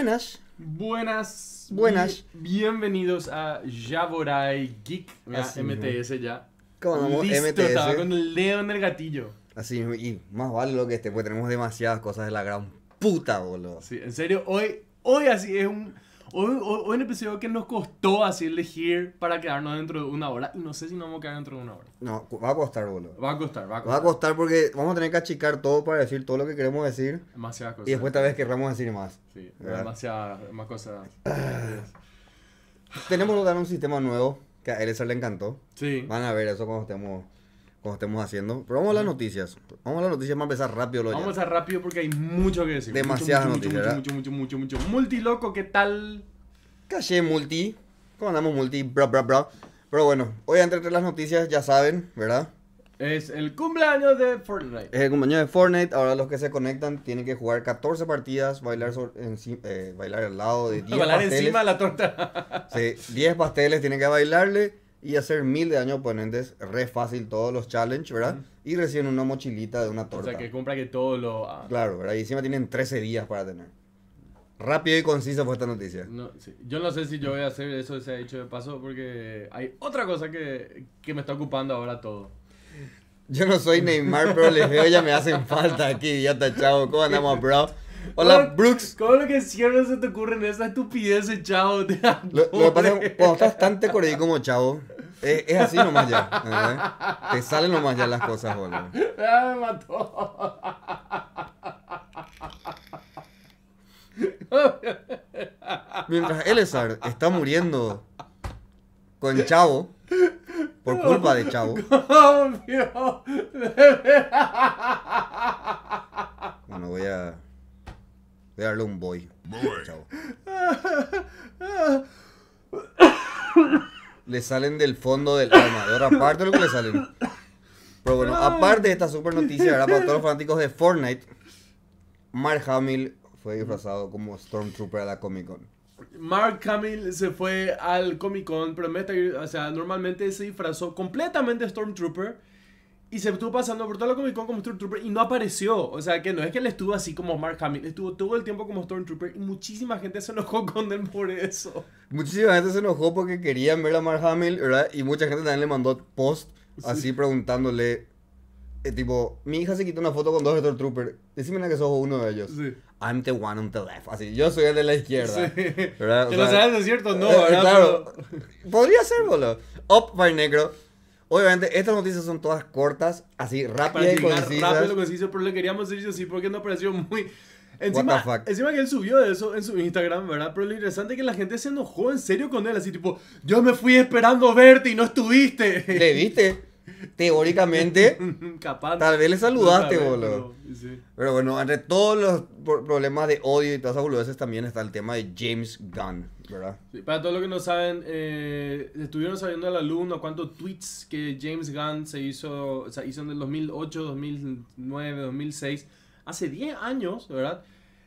Buenas. Buenas. bienvenidos a Javorai Geek. a MTS ya. Listo, estaba con el dedo en el gatillo. Así y más vale lo que este, pues tenemos demasiadas cosas de la gran puta, boludo. Sí, en serio, hoy, hoy así es un... Hoy, hoy, el episodio que nos costó así elegir para quedarnos dentro de una hora. Y no sé si nos vamos a quedar dentro de una hora. No, va a costar, boludo. Va a costar, va a costar. Va a costar porque vamos a tener que achicar todo para decir todo lo que queremos decir. Demasiadas cosas. Y después tal vez querramos decir más. Sí, demasiadas más cosas. Tenemos que dar un sistema nuevo que a Eliezer le encantó. Sí. Van a ver eso cuando estemos cuando estemos haciendo. Pero vamos a las noticias. Vamos a las noticias, vamos a empezar rápido. Lo vamos a empezar rápido porque hay mucho que decir. Demasiadas mucho, mucho, noticias. Mucho, mucho, mucho, mucho, mucho, mucho. Multiloco, ¿qué tal? Calle Multi. ¿Cómo andamos Multi? Bra, bra, bra. Pero bueno, hoy entre las noticias ya saben, ¿verdad? Es el cumpleaños de Fortnite. Es el cumpleaños de Fortnite. Ahora los que se conectan tienen que jugar 14 partidas, bailar, en, eh, bailar al lado de 10 Bailar encima de la torta. sí, 10 pasteles tienen que bailarle y hacer mil de daño a oponentes. Re fácil todos los challenge, ¿verdad? Y reciben una mochilita de una torta. O sea, que compra que todo lo... Claro, ¿verdad? Y encima tienen 13 días para tener. Rápido y conciso fue esta noticia. No, sí. Yo no sé si yo voy a hacer eso, se ha dicho de paso, porque hay otra cosa que, que me está ocupando ahora todo. Yo no soy Neymar, pero les veo ya me hacen falta aquí, ya está chavo. ¿Cómo andamos, bro? Hola, Brooks. ¿Cómo lo que siempre se te ocurren esas estupideces, chavo? Lo, lo, que pasa es cuando estás tan como chavo, es, así nomás ya. Te salen nomás ya las cosas, boludo. Ah, me mató. Mientras Elezar está muriendo con Chavo, por culpa de Chavo. Bueno, voy a. Voy a darle un boy. Le salen del fondo del armador, aparte de lo que le salen. Pero bueno, aparte de esta super noticia, Para todos los fanáticos de Fortnite, Mark Hamill fue disfrazado como Stormtrooper a la Comic Con. Mark Hamill se fue al Comic Con, pero o sea, normalmente se disfrazó completamente Stormtrooper y se estuvo pasando por toda la Comic Con como Stormtrooper y no apareció. O sea, que no es que él estuvo así como Mark Hamill, estuvo todo el tiempo como Stormtrooper y muchísima gente se enojó con él por eso. Muchísima gente se enojó porque querían ver a Mark Hamill, ¿verdad? Y mucha gente también le mandó post así preguntándole, eh, tipo, mi hija se quitó una foto con dos Trooper. Decime que sos uno de ellos. Sí. I'm the one on the left. Así, yo soy el de la izquierda. ¿verdad? Que lo sabes de cierto? No, eh, Claro. Podría ser, boludo. Up, by Negro. Obviamente, estas noticias son todas cortas, así rápidas y concisas. Rápido, conciso, pero le queríamos decir eso así porque no pareció muy... Encima, encima que él subió eso en su Instagram, ¿verdad? Pero lo interesante es que la gente se enojó en serio con él, así tipo, yo me fui esperando verte y no estuviste. ¿Le viste? teóricamente, Capaz, tal vez le saludaste, boludo. Pero, bueno, entre todos los problemas de odio y todas esas boludeces también está el tema de James Gunn, ¿verdad? para todos los que no saben, eh, estuvieron sabiendo al alumno cuántos tweets que James Gunn se hizo, o sea, hizo en el 2008, 2009, 2006, hace 10 años, ¿verdad?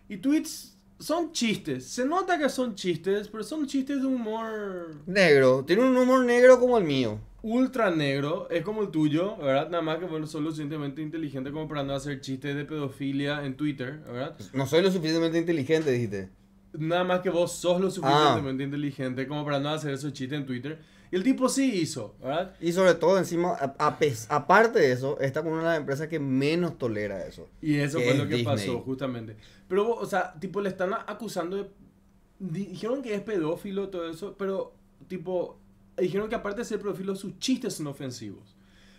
Y tweets son chistes. Se nota que son chistes, pero son chistes de humor. Negro. Tiene un humor negro como el mío ultra negro, es como el tuyo, ¿verdad? Nada más que bueno, sos lo suficientemente inteligente como para no hacer chistes de pedofilia en Twitter, ¿verdad? No soy lo suficientemente inteligente, dijiste. Nada más que vos sos lo suficientemente ah. inteligente como para no hacer esos chistes en Twitter. Y el tipo sí hizo, ¿verdad? Y sobre todo, encima, a, aparte de eso, está con una de las empresas que menos tolera eso. Y eso fue lo que pasó, justamente. Pero, o sea, tipo, le están acusando de... Dijeron que es pedófilo, todo eso, pero, tipo, dijeron que aparte de ser profilos, sus chistes son ofensivos.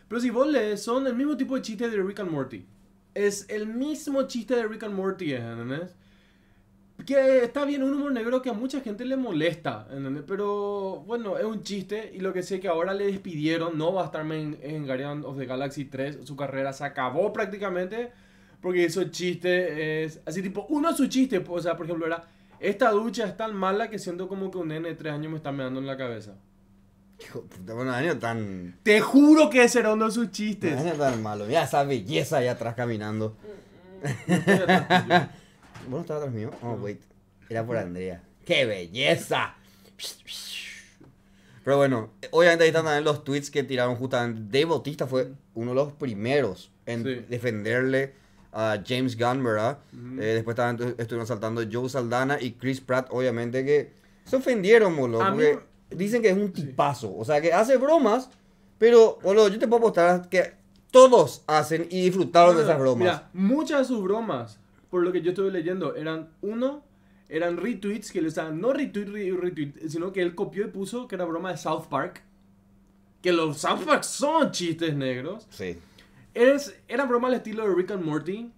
Pero si vos lees, son el mismo tipo de chiste de Rick and Morty. Es el mismo chiste de Rick and Morty, ¿entendés? Que está bien, un humor negro que a mucha gente le molesta, ¿entendés? Pero bueno, es un chiste y lo que sé que ahora le despidieron, no va a estar en, en of the Galaxy 3, su carrera se acabó prácticamente, porque esos chiste es... Así tipo, uno de sus chistes, o sea, por ejemplo, era, esta ducha es tan mala que siento como que un nene de 3 años me está meando en la cabeza. Bueno, año tan. Te juro que ese era uno de sus chistes. malo. Mira esa belleza allá atrás caminando. Mm, ¿Vos no atrás mío? Oh, wait. Era por Andrea. ¡Qué belleza! Pero bueno, obviamente ahí están también los tweets que tiraron justamente. Dave Bautista fue uno de los primeros en defenderle a James Gunn, eh, después estaban, eh, estuvieron saltando Joe Saldana y Chris Pratt, obviamente, que se ofendieron, boludo dicen que es un tipazo. O sea, que hace bromas, pero, boludo, yo te puedo apostar que todos hacen y disfrutaron de esas bromas. Mira, muchas de sus bromas, por lo que yo estuve leyendo, eran uno, eran retweets que le estaban, no retweet, retweet, sino que él copió y puso que era broma de South Park. Que los South Park son chistes negros. Sí. Es, era broma al estilo de Rick and Morty.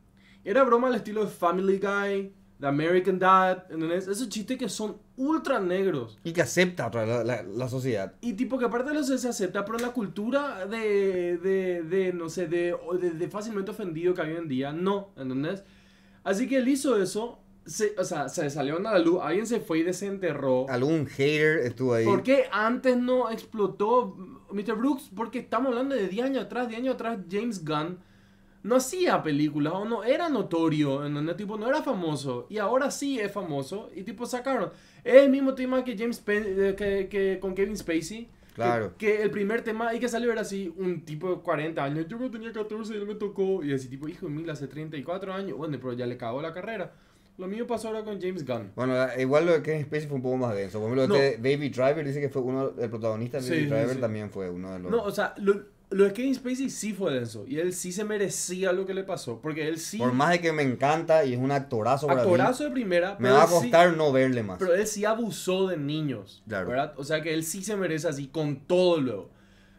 Era broma al estilo de Family Guy. The American Dad, ¿entendés? Esos chistes que son ultra negros. Y que acepta la, la, la sociedad. Y tipo que aparte de los se acepta, pero la cultura de, de, de no sé, de, de, fácilmente ofendido que hay hoy en día, no, ¿entendés? Así que él hizo eso, se, o sea, se salió a la luz, alguien se fue y desenterró. Algún hater estuvo ahí. ¿Por qué antes no explotó Mr. Brooks? Porque estamos hablando de 10 años atrás, 10 años atrás James Gunn no hacía películas o no era notorio, ¿no? Tipo, no era famoso. Y ahora sí es famoso y tipo sacaron. Es el mismo tema que James eh, que, que, con Kevin Spacey. Claro. Que, el primer tema y que salió era así, un tipo de 40 años. Yo no tenía 14 y él me tocó. Y así tipo, hijo de mil, hace 34 años. Bueno, pero ya le acabó la carrera. Lo mismo pasó ahora con James Gunn. Bueno, igual lo de Kevin Spacey fue un poco más denso. Por ejemplo, de Baby Driver dice que fue uno, el protagonista de Baby Driver también fue uno de los... No, o sea, lo, lo de Kevin Spacey sí fue denso. Y él sí se merecía lo que le pasó. Porque él sí. Por más de que me encanta y es un actorazo. para mí, de primera. Me va a costar no verle más. Pero él sí abusó de niños. Claro. ¿verdad? O sea que él sí se merece así con todo luego.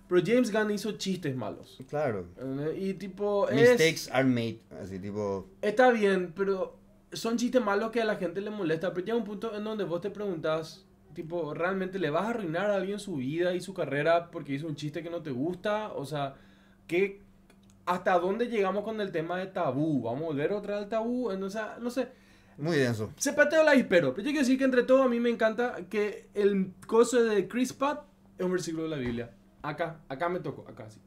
Pero James Gunn hizo chistes malos. Claro. Y tipo. Mistakes are made. Así tipo. Está bien, pero son chistes malos que a la gente le molesta. Pero llega un punto en donde vos te preguntas tipo, realmente le vas a arruinar a alguien su vida y su carrera porque hizo un chiste que no te gusta. O sea, ¿qué, ¿hasta dónde llegamos con el tema de tabú? ¿Vamos a ver otra al tabú? Entonces, no sé. Muy denso. Se pateó la espero Pero yo quiero decir que entre todo a mí me encanta que el coso de Chris Pat es un versículo de la Biblia. Acá, acá me tocó, acá sí.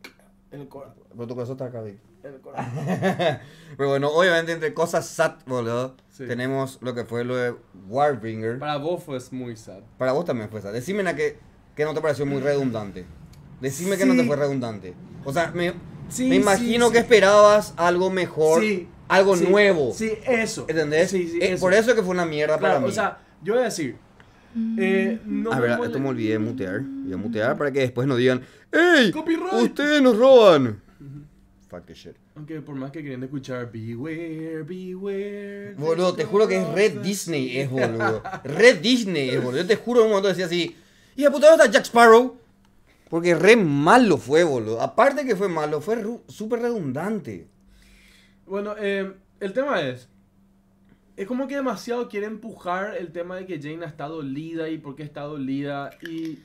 El corazón. Pero tu corazón está acá, El corazón. Pero bueno, obviamente entre cosas sad, boludo, tenemos lo que fue lo de Warbringer. Para vos fue muy sad. Para vos también fue sad. Decime la que, que no te pareció muy mm. redundante. Decime que no te fue redundante. O sea, me, imagino que esperabas algo mejor, algo nuevo. Sí, eso. ¿Entendés? Eh, eso. Por eso que fue una mierda para mí. O sea, yo voy a decir, Mm. Eh, a ver, esto me olvidé de mutear. mutear para que después nos digan: ¡Ey! ¡Ustedes nos roban! Fuck the shit. Aunque por más que quieren escuchar Beware, Beware. Boludo, te juro que es Red Disney, es boludo. Red Disney es boludo. Yo te juro, un momento decía así: ¡Y a puta, no está Jack Sparrow? Porque re malo fue, boludo. Aparte que fue malo, fue super redundante. Bueno, eh, el tema es, es como que demasiado quiere empujar el tema de que ha está dolida y por qué está dolida y...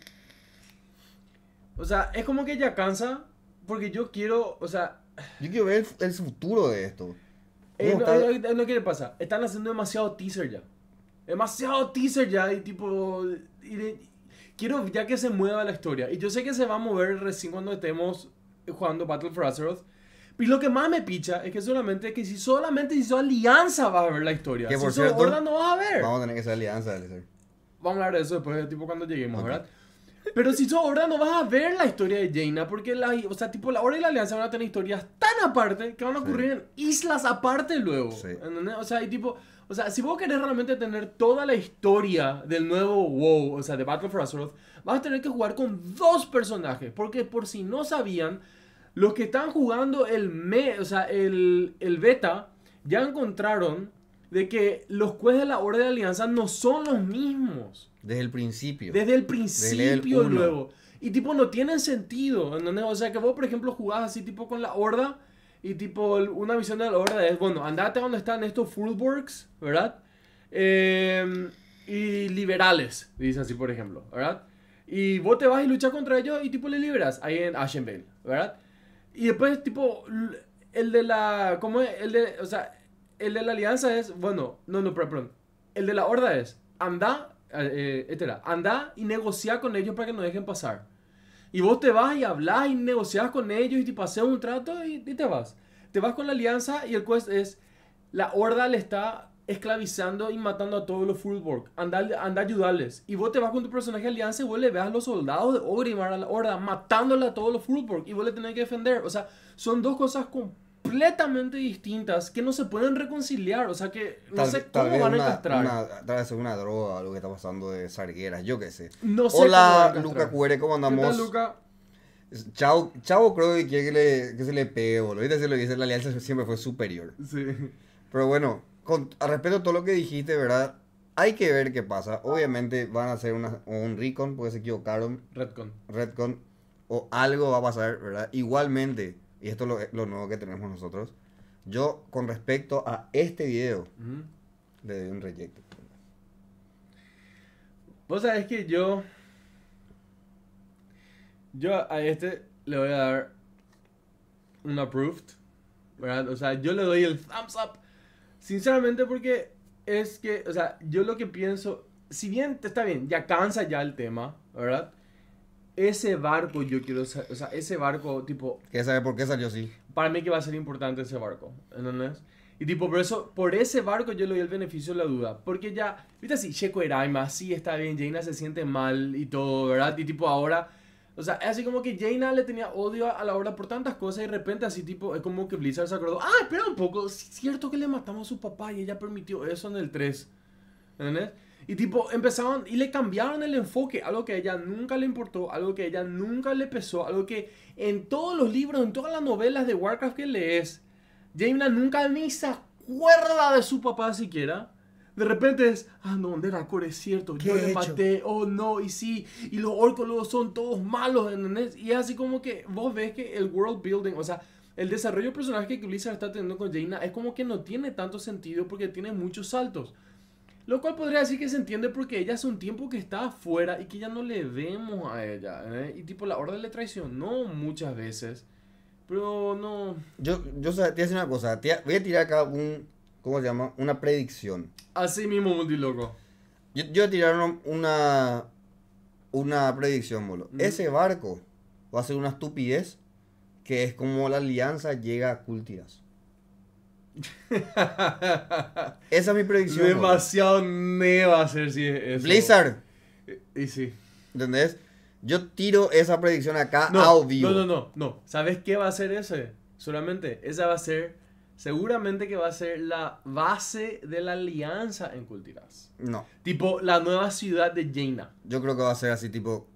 O sea, es como que ya cansa porque yo quiero, o sea... Yo quiero ver el, futuro de esto. Eh, no, eh, quiere pasar Están haciendo demasiado teaser ya. Demasiado teaser ya y tipo... quiero ya que se mueva la historia. Y yo sé que se va a mover recién cuando estemos jugando Battle for Azeroth. Y lo que más me picha es que solamente que si solamente hizo alianza vas a ver la historia. Que por si cierto, Orda no vas a ver. Vamos a tener que hacer alianza, Vamos a hablar de eso después, tipo cuando lleguemos, ¿verdad? Pero si sos ahora no vas a ver la historia de Jaina, porque la, o sea, tipo la hora y la alianza van a tener historias tan aparte que van a ocurrir en islas aparte luego. O sea, tipo, o sea, si vos querés realmente tener toda la historia del nuevo WoW, o sea, de Battle for Azeroth, vas a tener que jugar con dos personajes, porque por si no sabían, los que están jugando el, me, o sea, el, beta ya encontraron de que los jueces de la Orden de Alianza no son los mismos. Desde el principio. Desde el principio Desde luego. Y tipo, no tienen sentido. ¿no? O sea, que vos, por ejemplo, jugás así tipo con la Horda. Y tipo, una visión de la Horda es, bueno, andate a donde están estos Fullworks, ¿verdad? Em, y liberales, dicen así, por ejemplo, ¿verdad? Y vos te vas y luchas contra ellos y tipo le liberas ahí en Ashenvale, ¿verdad? Y después, tipo, el de la. ¿Cómo es? El de. O sea, el de la alianza es. Bueno, no, no, perdón. El de la horda es. Anda, etcétera. Eh, eh, este anda y negocia con ellos para que nos dejen pasar. Y vos te vas y hablas y negocias con ellos y te pase un trato y, te vas. Te vas con la alianza y el quest es. La horda le está esclavizando y matando a todos los Fulborg. Anda, anda a ayudarles. Y vos te vas con tu personaje alianza y vos le ves a los soldados de Ogrimar a la horda matándole a todos los Fulborg. Y vos le tenés que defender. O sea, son dos cosas completamente distintas que no se pueden reconciliar. O sea, que no sé cómo van a castrar. Una, tal vez es una droga lo que está pasando de Sargueras, yo qué sé. No sé. Hola, cómo Luca Cuere, ¿cómo andamos? Hola, Luca? Chao Chao, creo que que, le, que se le pegue, boludo. que dice, la alianza siempre fue superior. Sí. Pero bueno, con, a respecto a todo lo que dijiste, ¿verdad? Hay que ver qué pasa. Obviamente van a hacer una, un recon porque se equivocaron. Redcon. Redcon. O algo va a pasar, ¿verdad? Igualmente, y esto es lo, lo nuevo que tenemos nosotros. Yo, con respecto a este video, de le doy un reyecto. Vos sabés que yo. Yo a este le voy a dar un approved, ¿verdad? O sea, yo le doy el thumbs up Sinceramente porque es que, o sea, yo lo que pienso, si bien está bien, ya cansa ya el tema, ¿verdad? Ese barco yo quiero, o sea, ese barco tipo... ¿Qué sabe por qué salió así? Para mí que va a ser importante ese barco, ¿entendés? Y tipo, por eso, por ese barco yo le doy el beneficio de la duda. Porque ya, viste así, Checo Eraima, sí está bien, Jaina se siente mal y todo, ¿verdad? Y tipo, ahora o sea, así como que Jaina le tenía odio a la obra por tantas cosas y de repente así tipo, es como que Blizzard se acordó, ah, espera un poco, es cierto que le matamos a su papá y ella permitió eso en el 3. ¿Entendés? Y tipo, empezaron, y le cambiaron el enfoque, algo que a ella nunca le importó, algo que a ella nunca le pesó, algo que en todos los libros, en todas las novelas de Warcraft que lees, Jaina nunca ni se acuerda de su papá siquiera. De repente es, ah, no, Neracore es cierto, yo le maté, oh no, y sí, y los orcos son todos malos, ¿entendés? Y así como que vos ves que el world building, o sea, el desarrollo de personaje que Blizzard está teniendo con Jaina es como que no tiene tanto sentido porque tiene muchos saltos. Lo cual podría decir que se entiende porque ella hace un tiempo que está afuera y que ya no le vemos a ella. ¿eh? Y tipo, la orden le traicionó muchas veces. Pero no. Yo, yo te voy a decir una cosa. Voy a tirar acá un, ¿cómo se llama? Una predicción. Así mismo, multiloco. Yo, yo tiraron una, una predicción, molo. Ese barco va a ser una estupidez que es como la alianza llega a culturas. Esa es mi predicción. Demasiado me va a ser si es Blizzard. Y, sí. ¿Entendés? Yo tiro esa predicción acá no, audio. No, no, no, no. ¿Sabes qué va a ser ese? Solamente, esa va a ser seguramente que va a ser la base de la alianza en Cultiras. No. Tipo la nueva ciudad de Jaina. Yo creo que va a ser así, tipo,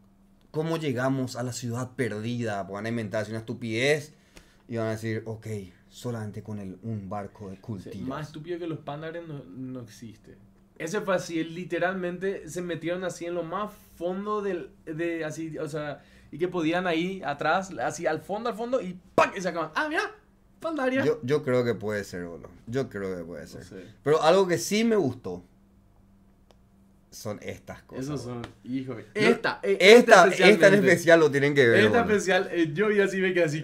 ¿cómo llegamos a la ciudad perdida? Van a inventarse una estupidez y van a decir, ok, solamente con un barco de Cultiras. más estúpido que los pandaren no, existe. Ese fue así, literalmente se metieron así en lo más fondo del, de así, o sea, y que podían ahí atrás, así al fondo, al fondo y ¡pam! y se acaban. Ah, mira, Pandaria. Yo, creo que puede ser, uno Yo creo que puede ser. Pero algo que sí me gustó son estas cosas. Esas son, hijo. Esta, eh, esta, esta, esta, en especial lo tienen que ver. Esta especial, eh, yo ya sí me quedé así.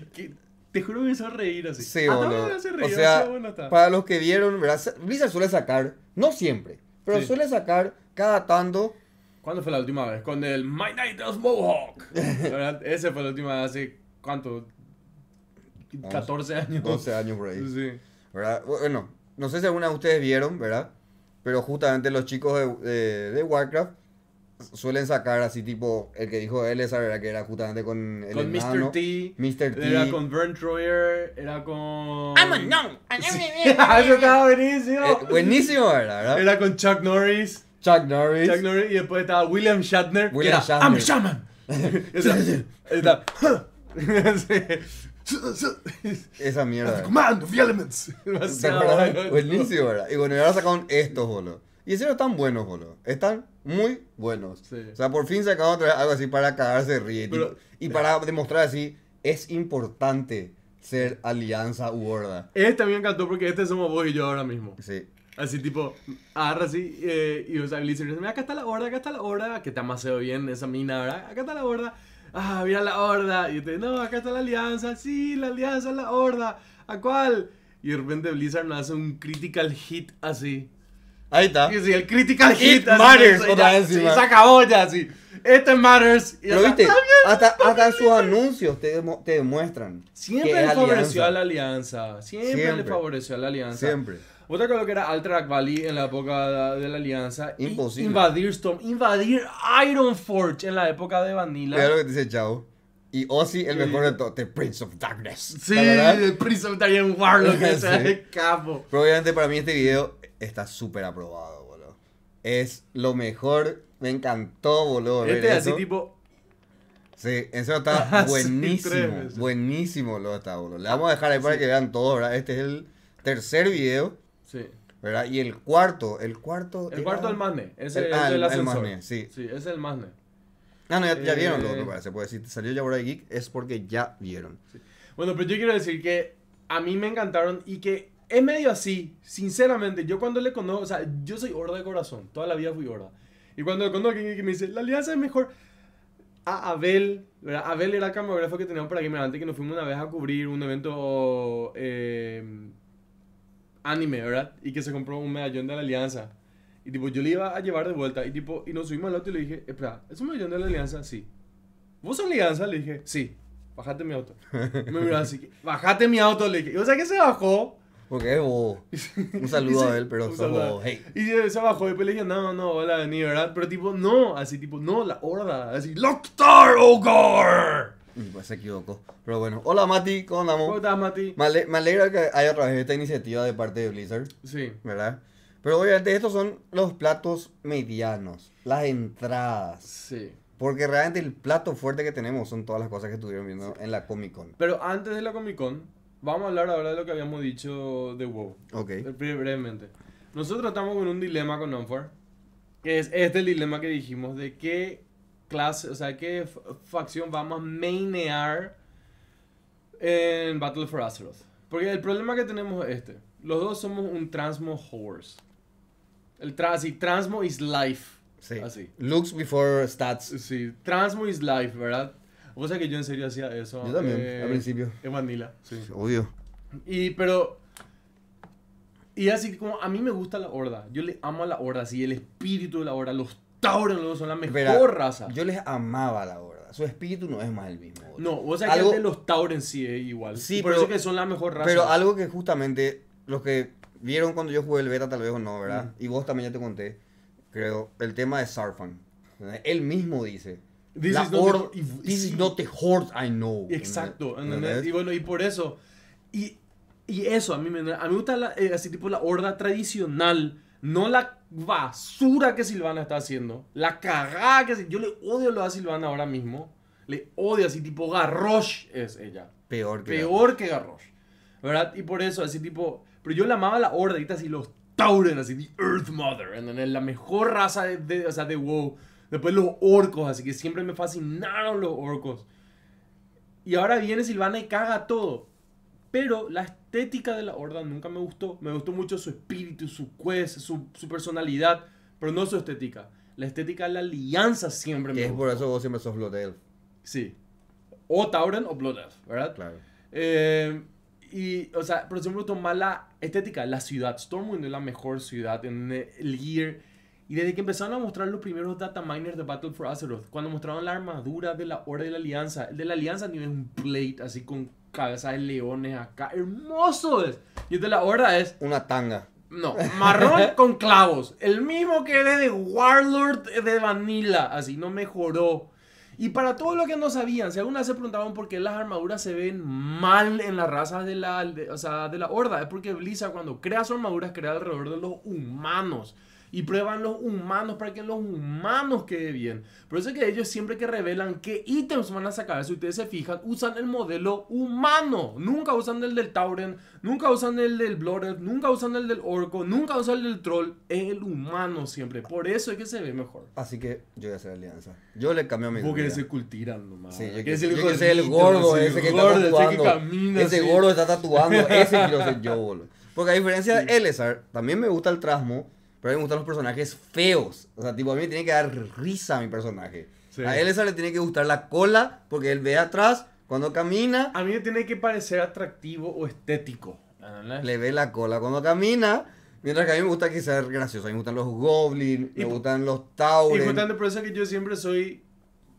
te juro que me hizo reír así. Sí, ah, o sea, para los que vieron, ¿verdad? Blizzard suele sacar, no siempre, pero suele sacar cada tanto. ¿Cuándo fue la última vez? Con el My Night of Mohawk. ¿verdad? Ese fue la última vez hace, ¿cuánto? 14 años. 12 años por ahí. ¿verdad? Bueno, no sé si alguna de ustedes vieron, ¿verdad? Pero justamente los chicos de, de, Warcraft suelen sacar así tipo el que dijo él esa verdad que era justamente con el con Mr. T, Mr. T era con Vern Troyer era con I'm a no sí. Ah, eso estaba buenísimo eh, buenísimo era verdad era con Chuck Norris Chuck Norris Chuck Norris y después estaba William Shatner William que era Shatner. I'm a shaman Esa mierda. Command of the Elements. el Buenísimo, ¿verdad? Y bueno, y ahora sacaron estos, boludo. Y en serio están buenos, boludo. Están muy buenos. O sea, por fin sacaron otra vez algo así para cagarse de Riot y para demostrar así, es importante ser alianza u horda. Este me encantó porque este somos vos y yo ahora mismo. Sí. Así tipo, agarra así eh, y o sea, el dice, acá está la horda, acá está la horda, que está demasiado bien esa mina, ¿verdad? Acá está la horda ah, mira la horda. Y yo te digo no, acá está la alianza, sí, la alianza, la horda, ¿a cuál? Y de repente Blizzard nos hace un critical hit así. Ahí está. Y sí, el critical hit. matters. Así, otra ya, vez, se acabó ya, así. Este matters. Y viste, hasta, hasta en sus anuncios te, te demuestran. Siempre le favoreció a la alianza. Siempre, Siempre, le favoreció a la alianza. Siempre. Otra cosa que era Altrak Valley en la época de la Alianza? Imposible. Invadir Storm, invadir Iron Forge en la época de Vanilla. Es lo que dice Chao. Y Ozzy, el mejor de todos, The Prince of Darkness. Sí, The Prince of Darkness Warlock, que sea capo. Probablemente para mí este video está súper aprobado, boludo. Es lo mejor, me encantó, boludo. Este es así tipo, Sí, serio está ah, buenísimo. buenísimo lo está, boludo. Le vamos a dejar ahí para que vean todo, ¿verdad? Este es el tercer video ¿Verdad? Y el cuarto, el cuarto... El cuarto el Masne, ese el, es el, ah, el, el sí. Sí, es el Masne. Ah, no, ya, ya vieron lo eh, otro, parece. Pues si te salió ya Bora Geek es porque ya vieron. Bueno, pero yo quiero decir que a mí me encantaron y que es medio así, sinceramente. Yo cuando le conozco, o sea, yo soy horda de corazón, toda la vida fui horda. Y cuando le conozco a y me dice, la alianza es mejor. A Abel, ¿verdad? Abel era el camarógrafo que teníamos para Gamer antes que nos fuimos una vez a cubrir un evento. Eh, anime, ¿verdad? Y que se compró un medallón de la alianza. Y tipo, yo le iba a llevar de vuelta. Y tipo, y nos subimos al auto y le dije, espera, ¿es un medallón de la alianza? Sí. ¿Vos sos alianza? Le dije, sí. Bajate mi auto. Me miró así, bajate mi auto, le dije. Y o sea que se bajó. Ok, oh. un saludo a él, pero solo, hey. Y se, bajó y después pues le dije, no, no, hola, ni ¿verdad? Pero tipo, no, así tipo, no, la horda, así, Loctar O'Gar! pues se equivocó. Pero bueno, hola Mati, ¿cómo andamos? ¿Cómo estás, Mati? Me, alegra que haya otra vez esta iniciativa de parte de Blizzard. Sí. ¿Verdad? Pero obviamente estos son los platos medianos, las entradas. Sí. Porque realmente el plato fuerte que tenemos son todas las cosas que estuvieron viendo en la Comic Con. Pero antes de la Comic Con, vamos a hablar ahora de lo que habíamos dicho de WoW. Ok. Eh, brevemente. Nosotros estamos con un dilema con Nonfar. Que es este el dilema que dijimos de que clase, o sea, qué facción vamos a mainear en Battle for Azeroth. Porque el problema que tenemos es este. Los dos somos un transmo horse. El tra y transmo is life. Sí. Así. Looks before stats. Sí, transmo is life, ¿verdad? O sea que yo en serio hacía eso. Yo también, eh, al principio. En Vanilla, sí. Obvio. Y, pero... Y así como, a mí me gusta la horda. Yo le amo a la horda, así, el espíritu de la horda, los Tauren son la mejor raza. Yo les amaba la Horda, Su espíritu no es más el mismo. No, o sea que de los Tauren sí es igual. Sí, por pero, eso que son la mejor raza. Pero algo que justamente los que vieron cuando yo jugué el beta, tal vez no, ¿verdad? Mm. Y vos también ya te conté, creo, el tema de Sarfan. Él mismo dice. This, is not, the, I know. Exacto. Y bueno, y por eso. Y, y eso, a mí me, a mí gusta eh, así tipo la horda tradicional. No la basura que Silvana está haciendo, la cagada que yo le odio lo a Silvana ahora mismo, le odio así tipo Garrosh es ella. Peor que Peor Garrosh. que ¿Verdad? Y por eso así tipo, pero yo la amaba la horda, así los Tauren, así the Earth Mother, La mejor raza de, de, o sea, de WoW. Después los orcos, así que siempre me fascinaron los orcos. Y ahora viene Silvana y caga todo. Pero la estética de la horda nunca me gustó. Me gustó mucho su espíritu, su quest, su, su personalidad, pero no su estética. La estética de la alianza siempre me es gustó. Es por eso vos siempre sos Blood Elf. Sí. O Tauren o Blood Elf, ¿verdad? Claro. Eh, y, o sea, por ejemplo, tomar la estética, la ciudad. Stormwind es la mejor ciudad en el Gear. Y desde que empezaron a mostrar los primeros data miners de Battle for Azeroth, cuando mostraron la armadura de la Horda de la Alianza, el de la Alianza tiene un plate así con cabeza de leones acá, hermosos. Y de la Horda es... Una tanga. No, marrón con clavos. El mismo que era de Warlord de Vanilla. Así no mejoró. Y para todo lo que no sabían, si alguna vez se preguntaban por qué las armaduras se ven mal en las razas de la, o sea, de la horda, es porque lisa cuando crea sus armaduras crea alrededor de los humanos y prueban los humanos para que los humanos quede bien. Por eso es que ellos siempre que revelan qué ítems van a sacar, si ustedes se fijan, usan el modelo humano. Nunca usan el del Tauren, nunca usan el del Blooded, nunca usan el del Orco, nunca usan el del Troll. Es el humano siempre. Por eso es que se ve mejor. Así que yo voy a hacer alianza. Yo le cambio a mi Porque ir cultiran nomás. Sí, yo quiero ser el, el gordo, ese, que está tatuando. Ese, gordo está tatuando. Ese quiero ser yo, boludo. Porque a diferencia de Elezar, también me gusta el trasmo, pero a mí me gustan los personajes feos. O sea, tipo, a mí me tiene que dar risa a mi personaje. A A esa le tiene que gustar la cola, porque él ve atrás cuando camina. A mí me tiene que parecer atractivo o estético. Le ve la cola cuando camina. Mientras que a mí me gusta que sea gracioso. A mí me gustan los goblins, me gustan los tauren. Y justamente por eso que yo siempre soy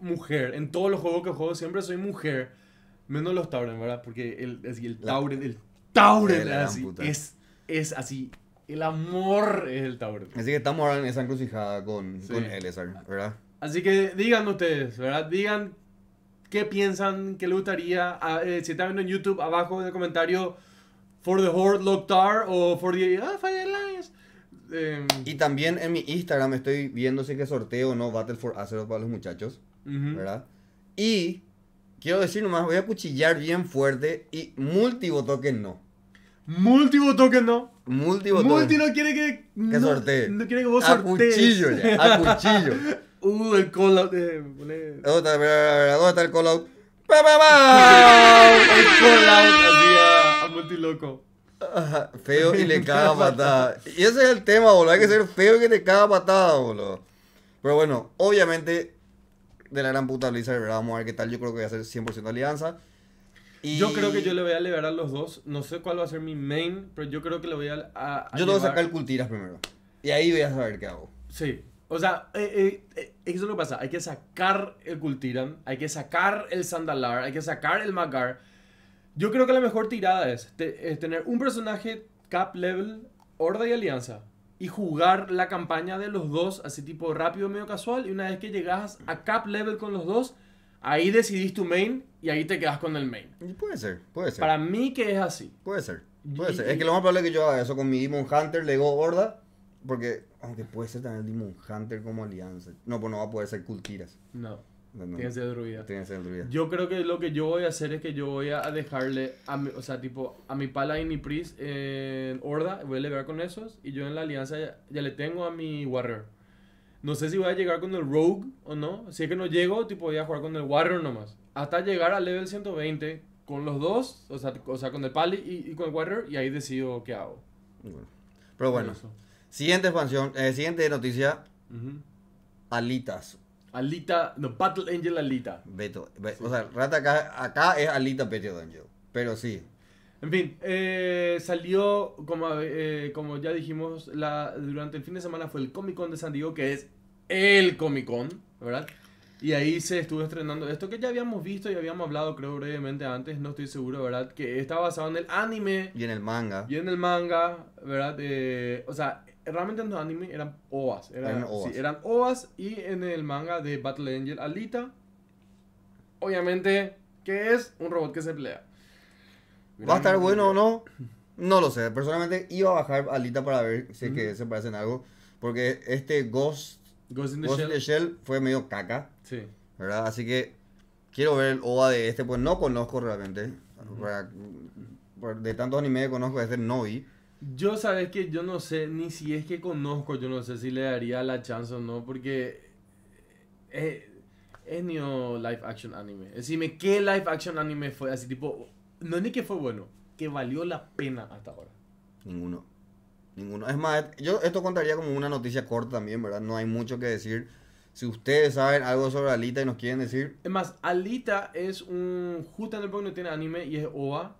mujer. En todos los juegos que juego siempre soy mujer. Menos los tauren, ¿verdad? Porque el, el, el tauren, el tauren es así. Es, es así el amor es el tablero. Así que estamos ahora en esa encrucijada con, Eleazar, ¿verdad? Así que digan ustedes, ¿verdad? Digan qué piensan, qué les gustaría. Eh, si están viendo en YouTube, abajo en el comentario, For the Horde Loctar o For the ah, Fire lines em, y también en mi Instagram estoy viendo si es que sorteo o no Battle for Azeroth para los muchachos, ¿verdad? Y quiero decir nomás, voy a cuchillar bien fuerte y multivo no. Multibotoken no. Multi no quiere que. Que sortee. No quiere que vos sortees. A cuchillo ya, a cuchillo. uh, el call out. Eh, ¿Dónde está, el call out? ¡Pa, pa, pa! el call out así a, multi loco. feo y le caga patada. Y ese es el tema, boludo. Hay que ser feo y que te caga patada, boludo. Pero bueno, obviamente, de la gran puta Blizzard, ¿verdad? Vamos a ver qué tal. Yo creo que voy a hacer 100% alianza. Yo creo que yo le voy a liberar a los dos. No sé cuál va a ser mi main, pero yo creo que le voy a. a, yo tengo que sacar el cultiras primero. Y ahí voy a saber qué hago. Sí. O sea, eh, eh, eh eso es lo que pasa. Hay que sacar el Cultiran, hay que sacar el Sandalar, hay que sacar el Magar. Yo creo que la mejor tirada es, es tener un personaje cap level, Horda y Alianza. Y jugar la campaña de los dos, así tipo rápido, medio casual. Y una vez que llegas a cap level con los dos, Ahí decidís tu main y ahí te quedas con el main. Puede ser, puede ser. Para mí que es así. Puede ser, puede ser. Es que lo más probable es que yo haga eso con mi Demon Hunter, le Horda, porque aunque puede ser tener Demon Hunter como alianza. No, pues no va a poder ser Kultiras. No. No, Tiene que ser druida. Tiene que ser druida. Yo creo que lo que yo voy a hacer es que yo voy a dejarle, a mi, o sea, tipo, a mi Paladin y Priest en Horda, voy a levear con esos, y yo en la alianza ya, ya le tengo a mi Warrior. No sé si voy a llegar con el Rogue o no. Si es que no llego, tipo voy a jugar con el Warrior nomás. Hasta llegar al level 120 con los dos, o sea, con el Pali y, con el Warrior, y ahí decido qué hago. Pero bueno, siguiente expansión, eh, siguiente noticia. Alitas. Alita, no, Battle Angel Alita. Beto, o sea, rata acá, acá es Alita Battle Angel, pero sí. En fin, eh, salió, como, eh, como ya dijimos, la, durante el fin de semana fue el Comic Con de San Diego, que es el Comic Con, ¿verdad? Y ahí se estuvo estrenando esto que ya habíamos visto y habíamos hablado, creo, brevemente antes, no estoy seguro, ¿verdad? Que está basado en el anime. Y en el manga. Y en el manga, ¿verdad? Eh, o sea, realmente en los animes eran OAS. Eran, OAS. Sí, eran OAS y en el manga de Battle Angel Alita, obviamente, que es un robot que se pelea. ¿Va a estar bueno o no? No lo sé. Personalmente iba a bajar Alita para ver si es que se parece se algo. Porque este Ghost Ghost in the, Shell. fue medio caca. Sí. ¿Verdad? Así que quiero ver el OVA de este, pues no conozco realmente. De tantos animes que conozco, este no vi. Yo sabes que yo no sé, ni si es que conozco, yo no sé si le daría la chance o no, porque eh, es, es un live action anime. Decime, ¿qué live action anime fue? Así tipo, no es ni que fue bueno, que valió la pena hasta ahora. Ninguno. Ninguno. Es más, yo esto contaría como una noticia corta también, ¿verdad? No hay mucho que decir. Si ustedes saben algo sobre Alita y nos quieren decir. Es más, Alita es un. en el no tiene anime y es OVA.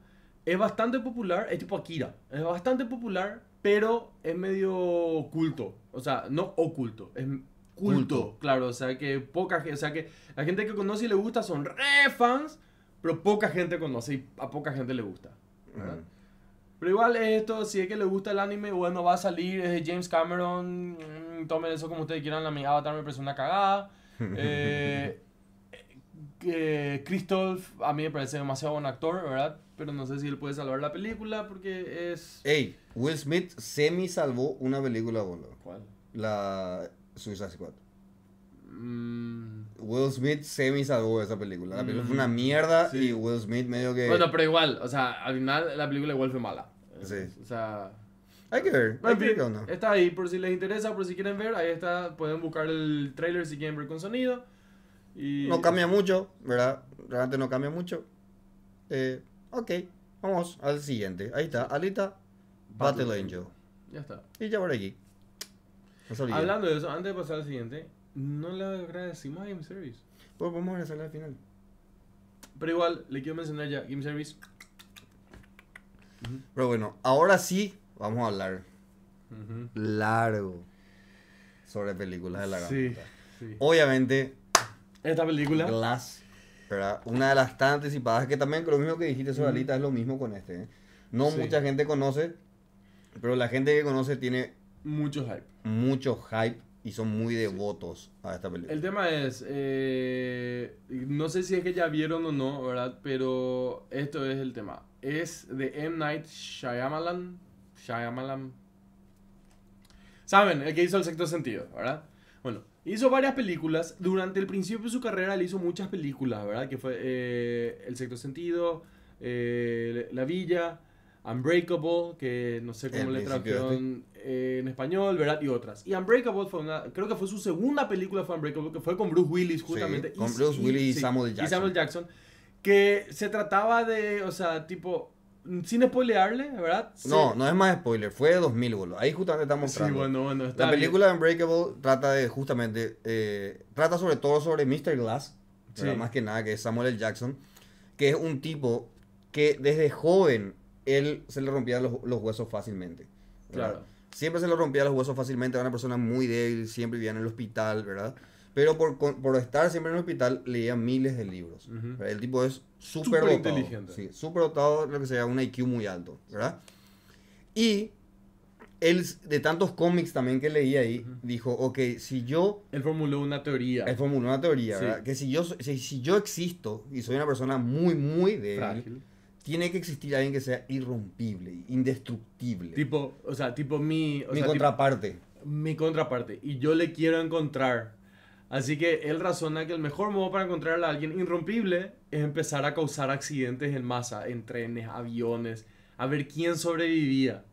Es bastante popular, es tipo Akira. Es bastante popular, pero es medio oculto. O sea, no oculto, es culto, claro. O sea, que poca gente. O sea, que la gente que conoce y le gusta son re fans, pero poca gente conoce y a poca gente le gusta. ¿verdad? Mm. Pero igual esto, si es que le gusta el anime, bueno, va a salir, de James Cameron, mm, tomen eso como ustedes quieran, la mi avatar me parece una cagada. Eh, eh, Christoph a mí me parece demasiado buen actor, ¿verdad? Pero no sé si él puede salvar la película porque es... Ey, Will Smith semi salvó una película, boludo. ¿Cuál? La Suicide Squad. Mm. Will Smith semi salvó esa película. La película fue una mm, mierda y Will Smith medio que. Bueno, pero igual, o sea, al final la película igual fue mala. Sí. O sea. Hay que ver. Hay Está ahí, por si les interesa, por si quieren ver, ahí está. Pueden buscar el trailer si quieren ver con sonido. Y... No cambia mucho, ¿verdad? Realmente no cambia mucho. Eh, ok, vamos al siguiente. Ahí está, Alita Battle, Angel. Ya está. Y ya por aquí. Hablando de eso, antes de pasar al siguiente, no le agradecimos a Game Service. Pues vamos a al final. Pero igual, le quiero mencionar ya, Game Service. Pero bueno, ahora sí vamos a hablar largo sobre películas de la gama. Sí, Obviamente, esta película. Glass, una de las tan anticipadas que también, lo mismo que dijiste sobre Alita, es lo mismo con este. ¿eh? No mucha gente conoce, pero la gente que conoce tiene. Mucho hype. Mucho hype y son muy devotos a esta película. El tema es, eh, no sé si es que ya vieron o no, ¿verdad? Pero esto es el tema. Es de M. Night Shyamalan. Shyamalan. Saben, el que hizo el sexto sentido, ¿verdad? Bueno, hizo varias películas. Durante el principio de su carrera le hizo muchas películas, ¿verdad? Que fue eh, El sexto sentido, eh, La Villa, Unbreakable, que no sé cómo le este. trajeron. Eh, en español, ¿verdad? Y otras. Y Unbreakable fue una, creo que fue su segunda película, fue Unbreakable, que fue con Bruce Willis justamente. con Bruce Willis y, Samuel Jackson. y Samuel Jackson. Que se trataba de, o sea, tipo, sin spoilearle, ¿verdad? No, no es más spoiler, fue de 2000, boludo. Ahí justamente estamos Sí, bueno, bueno, está La película Unbreakable trata de, justamente, eh, trata sobre todo sobre Mr. Glass, más que nada, que es Samuel L. Jackson, que es un tipo que desde joven él se le rompía los, huesos fácilmente. Claro siempre se le rompía los huesos fácilmente, era una persona muy débil, siempre vivía en el hospital, ¿verdad? Pero por, estar siempre en el hospital, leía miles de libros. El tipo es súper dotado. inteligente. Sí, súper dotado, lo que se sea, un IQ muy alto, ¿verdad? Y él, de tantos cómics también que leía ahí, dijo, ok, si yo... Él formuló una teoría. Él formuló una teoría, ¿verdad? Que si yo, si, yo existo y soy una persona muy, muy débil tiene que existir alguien que sea irrompible, indestructible. Tipo, o sea, tipo mi... mi contraparte. mi contraparte. Y yo le quiero encontrar. Así que él razona que el mejor modo para encontrar a alguien irrompible es empezar a causar accidentes en masa, en trenes, aviones, a ver quién sobrevivía.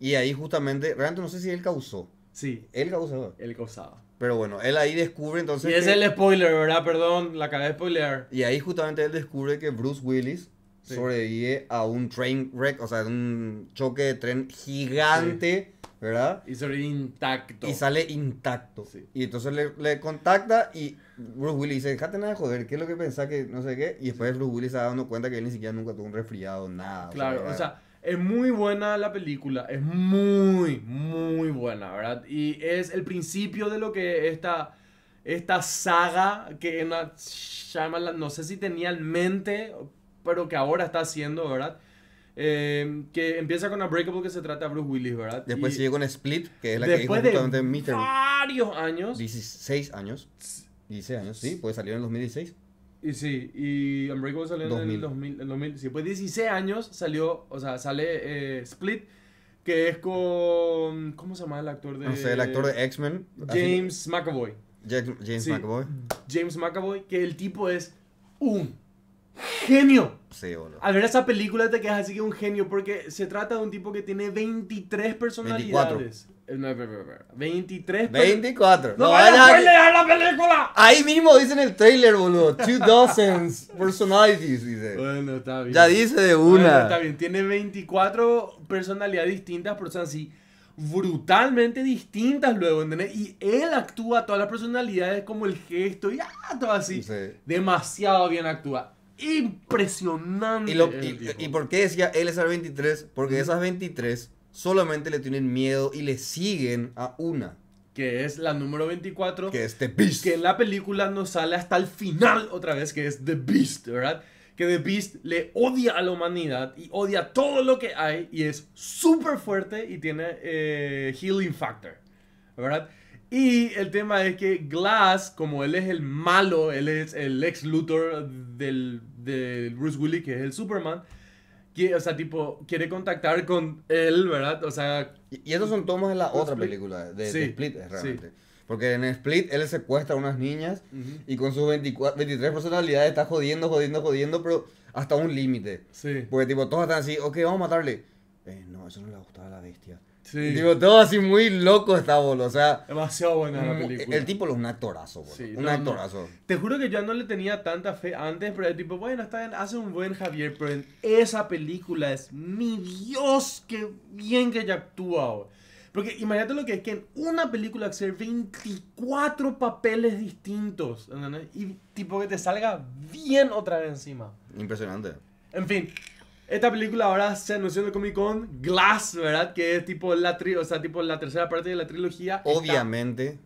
Y ahí justamente, realmente no sé si él causó. Sí. Él causaba. Él causaba. Pero bueno, él ahí descubre entonces... Y es el spoiler, ¿verdad? Perdón, la acabé de spoilear. Y ahí justamente él descubre que Bruce Willis sobrevive a un train wreck, o sea, un choque de tren gigante, ¿verdad? Y sale intacto. Y sale intacto. Sí. Y entonces le, le, contacta y Bruce Willis dice, déjate nada de joder, ¿qué es lo que pensás que no sé qué? Y después Bruce Willis se ha dado cuenta que él ni siquiera nunca tuvo un resfriado, nada. Claro, o sea, es muy buena la película, es muy, muy buena, ¿verdad? Y es el principio de lo que esta, esta saga que no sé si tenía en mente pero que ahora está haciendo, ¿verdad? Eh, que empieza con Unbreakable que se trata de Bruce Willis, ¿verdad? Después sigue con Split, que es la que hizo justamente de varios años. 16 años. 16 años, sí, pues salió en el 2016. Y sí, y Unbreakable salió en el 2000, sí, pues 16 años salió, o sea, sale eh, Split, que es con, ¿cómo se llama el actor de...? No sé, el actor de X-Men. James McAvoy. James, McAvoy. James McAvoy, que el tipo es un genio. Sí, o Al ver esa película te quedas así que un genio, porque se trata de un tipo que tiene 23 personalidades. 24. Eh, no, 23 24. No, no a a la película. Ahí mismo dicen el trailer, boludo. Two dozens personalities, dice. Bueno, está bien. Ya dice de una. Bueno, está bien. Tiene 24 personalidades distintas, pero son así brutalmente distintas luego, ¿entendés? Y él actúa todas las personalidades como el gesto y ah, todo así. Demasiado bien actúa impresionante. ¿Y, por qué decía el 23 Porque esas 23 solamente le tienen miedo y le siguen a una. Que es la número 24. Que es The Beast. Que en la película no sale hasta el final otra vez, que es The Beast, ¿verdad? Que The Beast le odia a la humanidad y odia todo lo que hay y es súper fuerte y tiene eh, healing factor, ¿verdad? Y el tema es que Glass, como él es el malo, él es el ex Luthor del, de Bruce Willis, que es el Superman, que, o sea, tipo, quiere contactar con él, ¿verdad? O sea... Y, esos son tomos de la otra película, de, Split, realmente. Porque en Split él secuestra a unas niñas y con sus 23 personalidades está jodiendo, jodiendo, jodiendo, pero hasta un límite. Sí. Porque tipo, todos están así, ok, vamos a matarle. Eh, no, eso no le gustaba a la bestia. Digo, todo así muy loco está, boludo. O sea. Demasiado buena la mm, película. El tipo es un actorazo, boludo. un actorazo. Te juro que yo no le tenía tanta fe antes, pero el tipo, bueno, está hace un buen Javier, pero en esa película es mi Dios, qué bien que ella actúa, Porque imagínate lo que es que en una película hacer 24 papeles distintos, ¿entendés? Y tipo que te salga bien otra vez encima. Impresionante. En fin, esta película ahora se anunció en el Comic Con Glass, ¿verdad? Que es tipo la, o sea, tipo la tercera parte de la trilogía. Obviamente.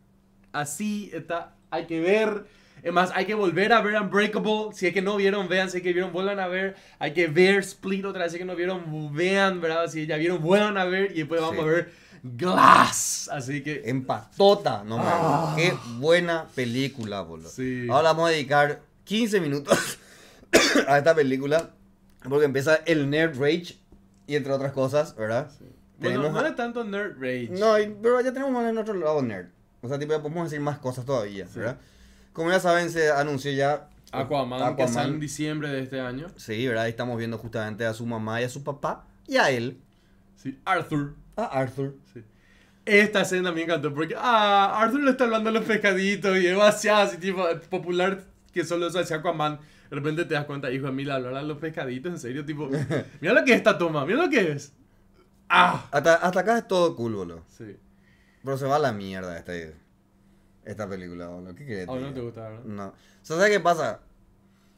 así, está, hay que ver. Es más, hay que volver a ver Unbreakable. Si es que no vieron, vean. Si es que vieron, vuelvan a ver. Hay que ver Split otra vez. Si es que no vieron, vean, ¿verdad? Si ya vieron, vuelvan a ver. Y después vamos a ver Glass. Así que. Empatota, no ah. Qué buena película, boludo. Sí. Ahora vamos a dedicar 15 minutos a esta película. Porque empieza el Nerd Rage y entre otras cosas, ¿verdad? Sí. Tenemos bueno, no es tanto Nerd Rage. No, pero ya tenemos en otro lado Nerd. O sea, tipo, ya podemos decir más cosas todavía, ¿verdad? Como ya saben, se anunció ya Aquaman, en diciembre de este año. Sí, ¿verdad? Ahí estamos viendo justamente a su mamá y a su papá y a él. Sí, Arthur. ah Arthur. Sí. Esta escena me encantó porque ah, Arthur le está hablando a los pescaditos y es demasiado así, tipo, popular que solo eso, hace Aquaman. De repente te das cuenta, hijo, de mí la los pescaditos, en serio, tipo, mira lo que es esta toma, mira lo que es. ¡Ah! Hasta, acá es todo cool, boludo. Sí. Pero se va a la mierda esta, esta película, boludo. ¿Qué crees? A oh, no te gusta, ¿verdad? No. O sea, ¿sabes qué pasa?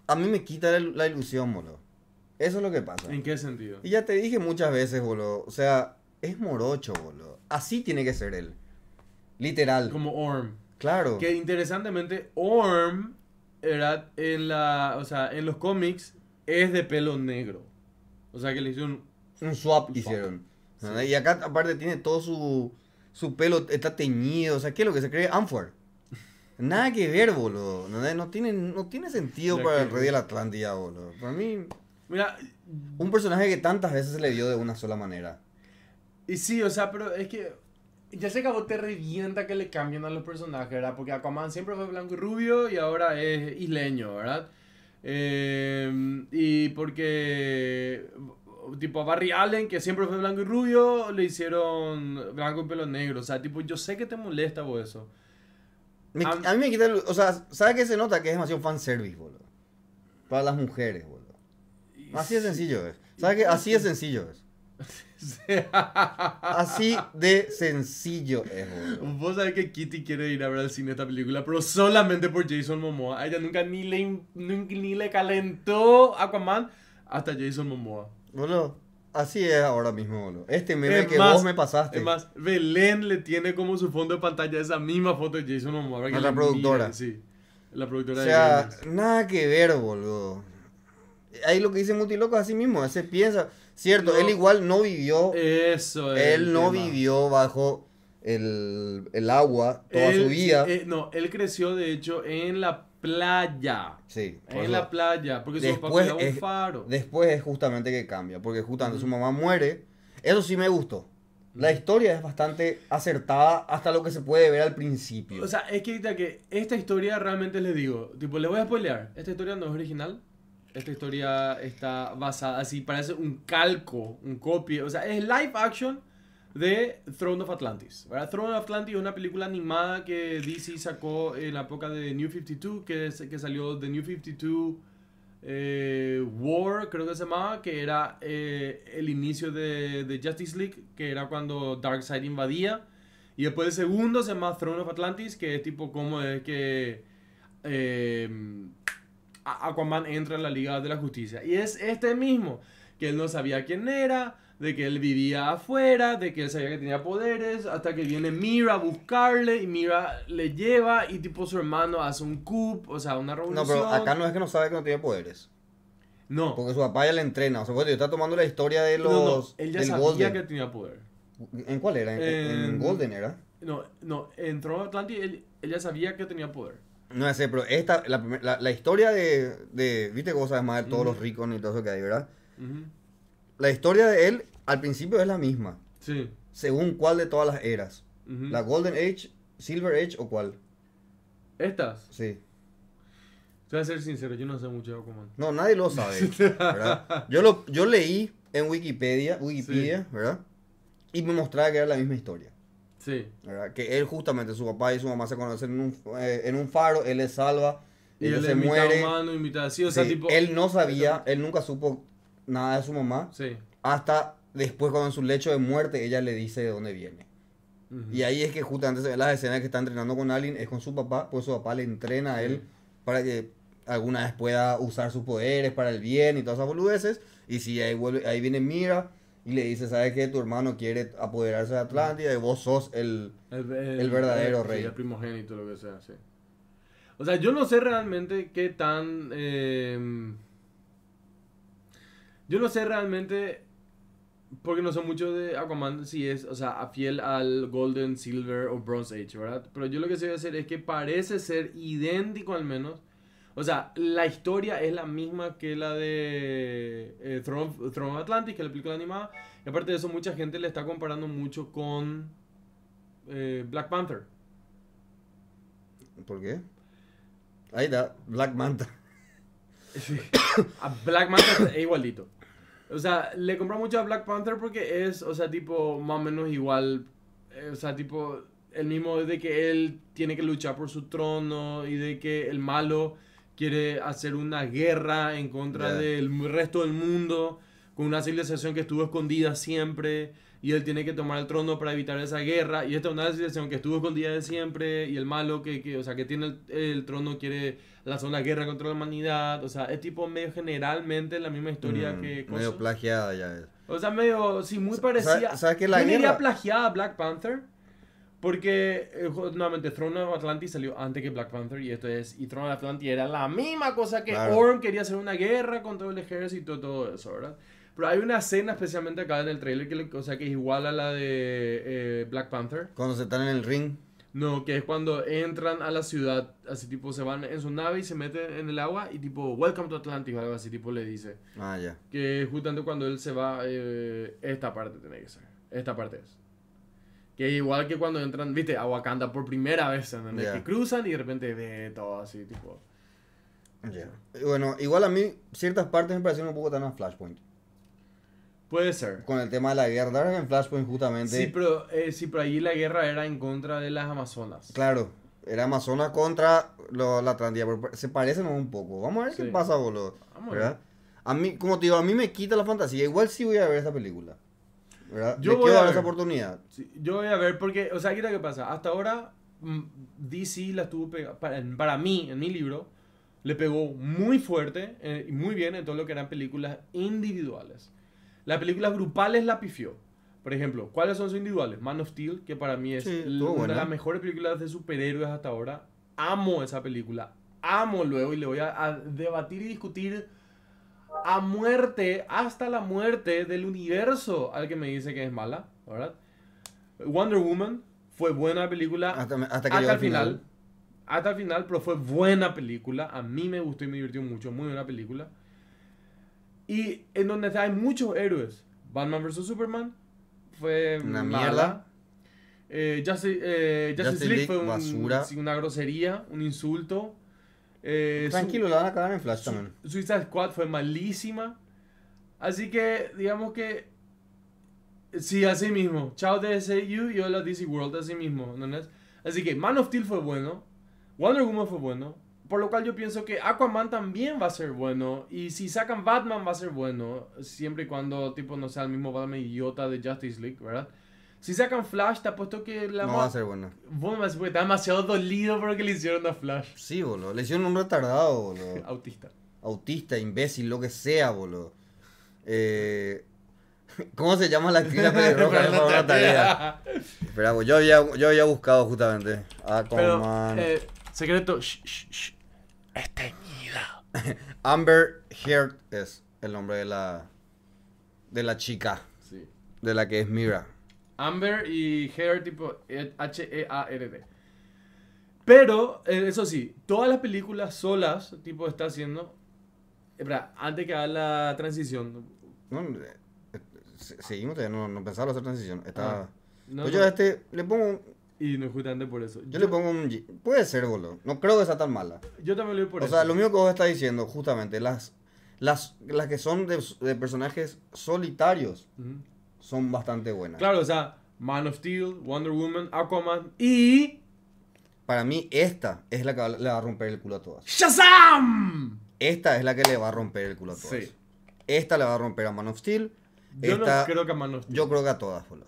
A mí me quita la ilusión, boludo. Eso es lo que pasa. ¿En qué sentido? Y ya te dije muchas veces, boludo. O sea, es morocho, boludo. Así tiene que ser él. Literal. Como Orm. Claro. Que interesantemente, Orm era En la, o sea, en los cómics es de pelo negro. O sea, que le hicieron un swap, hicieron. Y acá aparte tiene todo su su pelo está teñido, o sea, ¿qué es lo que se cree Amphor? Nada que ver, boludo. No tiene, no tiene sentido para el rey de la boludo. Para mí. Mira. Un personaje que tantas veces se le dio de una sola manera. Y sí, o sea, pero es que ya sé que a vos te revienta que le cambien a los personajes, ¿verdad? Porque Aquaman siempre fue blanco y rubio y ahora es isleño, ¿verdad? Em, y porque, tipo, a Barry Allen, que siempre fue blanco y rubio, le hicieron blanco y pelo negro. O sea, tipo, yo sé que te molesta vos eso. a, mí me quita el, O sea, ¿sabes qué se nota? Que es demasiado fanservice, boludo. Para las mujeres, boludo. Así de sencillo es. ¿Sabes qué? Así de sencillo es. Así de sencillo es, Vos sabés que Kitty quiere ir a ver al cine esta película, pero solamente por Jason Momoa. A ella nunca ni le, ni le calentó Aquaman hasta Jason Momoa. ¿No? así es ahora mismo, boludo. Este meme que vos me pasaste. Es más, Belén le tiene como su fondo de pantalla esa misma foto de Jason Momoa. Es la productora. sí, la productora. O sea, nada que ver, boludo. Ahí lo que dice Mutiloco así mismo, se piensa... Cierto, él igual no vivió. Eso Él no vivió bajo el, agua toda su vida. Eh, no, él creció de hecho en la playa. Sí. En la playa. Porque después su papá era un faro. Después es justamente que cambia. Porque justamente su mamá muere. Eso sí me gustó. La historia es bastante acertada hasta lo que se puede ver al principio. O sea, es que, que esta historia realmente les digo, tipo, les voy a spoilear. Esta historia no es original, esta historia está basada, así parece un calco, un copia, o sea, es live action de Throne of Atlantis. ¿verdad? Throne of Atlantis es una película animada que DC sacó en la época de New 52, que, que salió de New 52 eh, War, creo que se llamaba, que era eh, el inicio de, Justice League, que era cuando Darkseid invadía. Y después el segundo se llama Throne of Atlantis, que es tipo como es que... Eh, Aquaman entra en la Liga de la Justicia. Y es este mismo, que él no sabía quién era, de que él vivía afuera, de que él sabía que tenía poderes, hasta que viene Mira a buscarle y Mira le lleva y tipo su hermano hace un coup, o sea, una revolución. No, pero acá no es que no sabe que no tiene poderes. No. Porque su papá ya le entrena, o sea, bueno, está tomando la historia de los... No, él ya sabía que tenía poder. ¿En cuál era? ¿En, Golden era? No, no, entró a Atlantis, él ya sabía que tenía poder. No sé, pero esta, la, la, historia de, de, viste sabes más de todos los ricos y todo eso que hay, ¿verdad? La historia de él al principio es la misma. Sí. Según cuál de todas las eras. ¿La Golden Age, Silver Age o cuál? ¿Estas? Sí. Te voy a ser sincero, yo no sé mucho de No, nadie lo sabe. Yo, lo, yo leí en Wikipedia, Wikipedia, ¿verdad? Y me mostraba que era la misma historia. Sí. Que él justamente, su papá y su mamá se conocen en un, eh, en un faro, él le salva. Y él se muere. o sea, tipo, él no sabía, él nunca supo nada de su mamá. Hasta después cuando en su lecho de muerte ella le dice de dónde viene. Y ahí es que justamente se ve las escenas que está entrenando con alguien, es con su papá, pues su papá le entrena a él para que alguna vez pueda usar sus poderes para el bien y todas esas boludeces. Y si ahí, vuelve, ahí viene Mira, y le dice, ¿sabes qué? Tu hermano quiere apoderarse de Atlántida y vos sos el, verdadero rey. el primogénito, lo que sea, sí. O sea, yo no sé realmente qué tan... Em, yo no sé realmente, porque no sé mucho de Aquaman, si es, o sea, fiel al Golden, Silver o Bronze Age, ¿verdad? Pero yo lo que sé hacer es que parece ser idéntico al menos o sea, la historia es la misma que la de eh, Throne, of, Atlantis, que es la película animada. Y aparte de eso, mucha gente le está comparando mucho con eh, Black Panther. ¿Por qué? Ahí está, Black Manta. Sí. Black Manta es igualito. O sea, le compró mucho a Black Panther porque es, o sea, tipo, más o menos igual. Eh, o sea, tipo, el mismo de que él tiene que luchar por su trono y de que el malo quiere hacer una guerra en contra del resto del mundo, con una civilización que estuvo escondida siempre, y él tiene que tomar el trono para evitar esa guerra, y esta es una civilización que estuvo escondida de siempre, y el malo que, o sea, que tiene el, trono quiere lanzar una guerra contra la humanidad, o sea, es tipo medio generalmente la misma historia mm, que... Medio plagiada ya O sea, medio, sí, muy parecida. ¿Sabes, que la guerra... plagiada a Black Panther? Porque eh, nuevamente Throne of Atlantis salió antes que Black Panther y esto es y Throne of Atlantis era la misma cosa que claro. quería hacer una guerra con todo el ejército y todo eso, ¿verdad? Pero hay una escena especialmente acá en el trailer que, o sea, que es igual a la de eh, Black Panther. Cuando se están en el ring. No, que es cuando entran a la ciudad, así tipo se van en su nave y se meten en el agua y tipo, welcome to Atlantis o algo así tipo le dice. Ah, ya. Que justamente cuando él se va, eh, esta parte tiene que ser. Esta parte es. Que igual que cuando entran, viste, a Wakanda por primera vez, en donde Que cruzan y de repente de todo así, tipo. Bueno, igual a mí ciertas partes me parecieron un poco tan a Flashpoint. Puede ser. Con el tema de la guerra, en Flashpoint justamente. Sí, pero, eh, sí, ahí la guerra era en contra de las Amazonas. Claro, era Amazonas contra la Atlantida, se parecen un poco. Vamos a ver qué pasa, boludo. A, a mí, como te digo, a mí me quita la fantasía. Igual sí voy a ver esta película. Yo voy a dar esa oportunidad. yo voy a ver porque, o sea, ¿qué que pasa? Hasta ahora mm, DC la estuvo para, para mí, en mi libro, le pegó muy fuerte eh, y muy bien en todo lo que eran películas individuales. Las películas grupales la pifió. Por ejemplo, ¿cuáles son sus individuales? Man of Steel, que para mí es una de las mejores películas de superhéroes hasta ahora. Amo esa película. Amo luego y le voy a debatir y discutir a muerte, hasta la muerte del universo al que me dice que es mala, ¿verdad? Wonder Woman fue buena película hasta, el final. Hasta el final, pero fue buena película. A mí me gustó y me divirtió mucho. Muy buena película. Y en donde hay muchos héroes. Batman vs. Superman fue una mierda. Eh, eh, Justice, Justice, League, fue una grosería, un insulto. Eh, Tranquilo, la van a acabar en Flash su, también. Squad fue malísima. Así que, digamos que. Sí, así mismo. Chao SAU y hola DC World, así mismo. ¿no es? Así que Man of Steel fue bueno. Wonder Woman fue bueno. Por lo cual yo pienso que Aquaman también va a ser bueno. Y si sacan Batman va a ser bueno. Siempre y cuando tipo no sea el mismo Batman idiota de Justice League, ¿verdad? Si sacan Flash, te apuesto que la No va a ser buena. Bueno, está demasiado dolido por lo que le hicieron a Flash. Sí, boludo. Le hicieron un retardado, boludo. Autista. Autista, imbécil, lo que sea, boludo. Eh. ¿Cómo se llama la actriz pelirroja? Espera, pues, yo había, yo había buscado justamente. Ah, con eh, secreto. Shh, shh, shh. Amber Heard es el nombre de la. de la chica. Sí. De la que es Mira. Amber y Heather tipo H-E-A-R-D. Eh, Pero, eh, eso sí, todas las películas solas, tipo, está haciendo. Eh, espera, antes que haga la transición. No, seguimos no, pensaba hacer transición. Ah, pues yo a este le pongo y no justamente por eso. Yo, le pongo un Puede ser, boludo. No creo que sea tan mala. Yo también lo digo por eso. O sea, lo mismo que vos estás diciendo, justamente, las, las, las que son de, personajes solitarios son bastante buenas. Claro, o sea, Man of Steel, Wonder Woman, Aquaman y... Para mí esta es la que le va a romper el culo a todas. ¡Shazam! Esta es la que le va a romper el culo a todas. Sí. Esta le va a romper a Man of Steel. Yo no creo que a Man of Steel. Yo creo que a todas, boludo.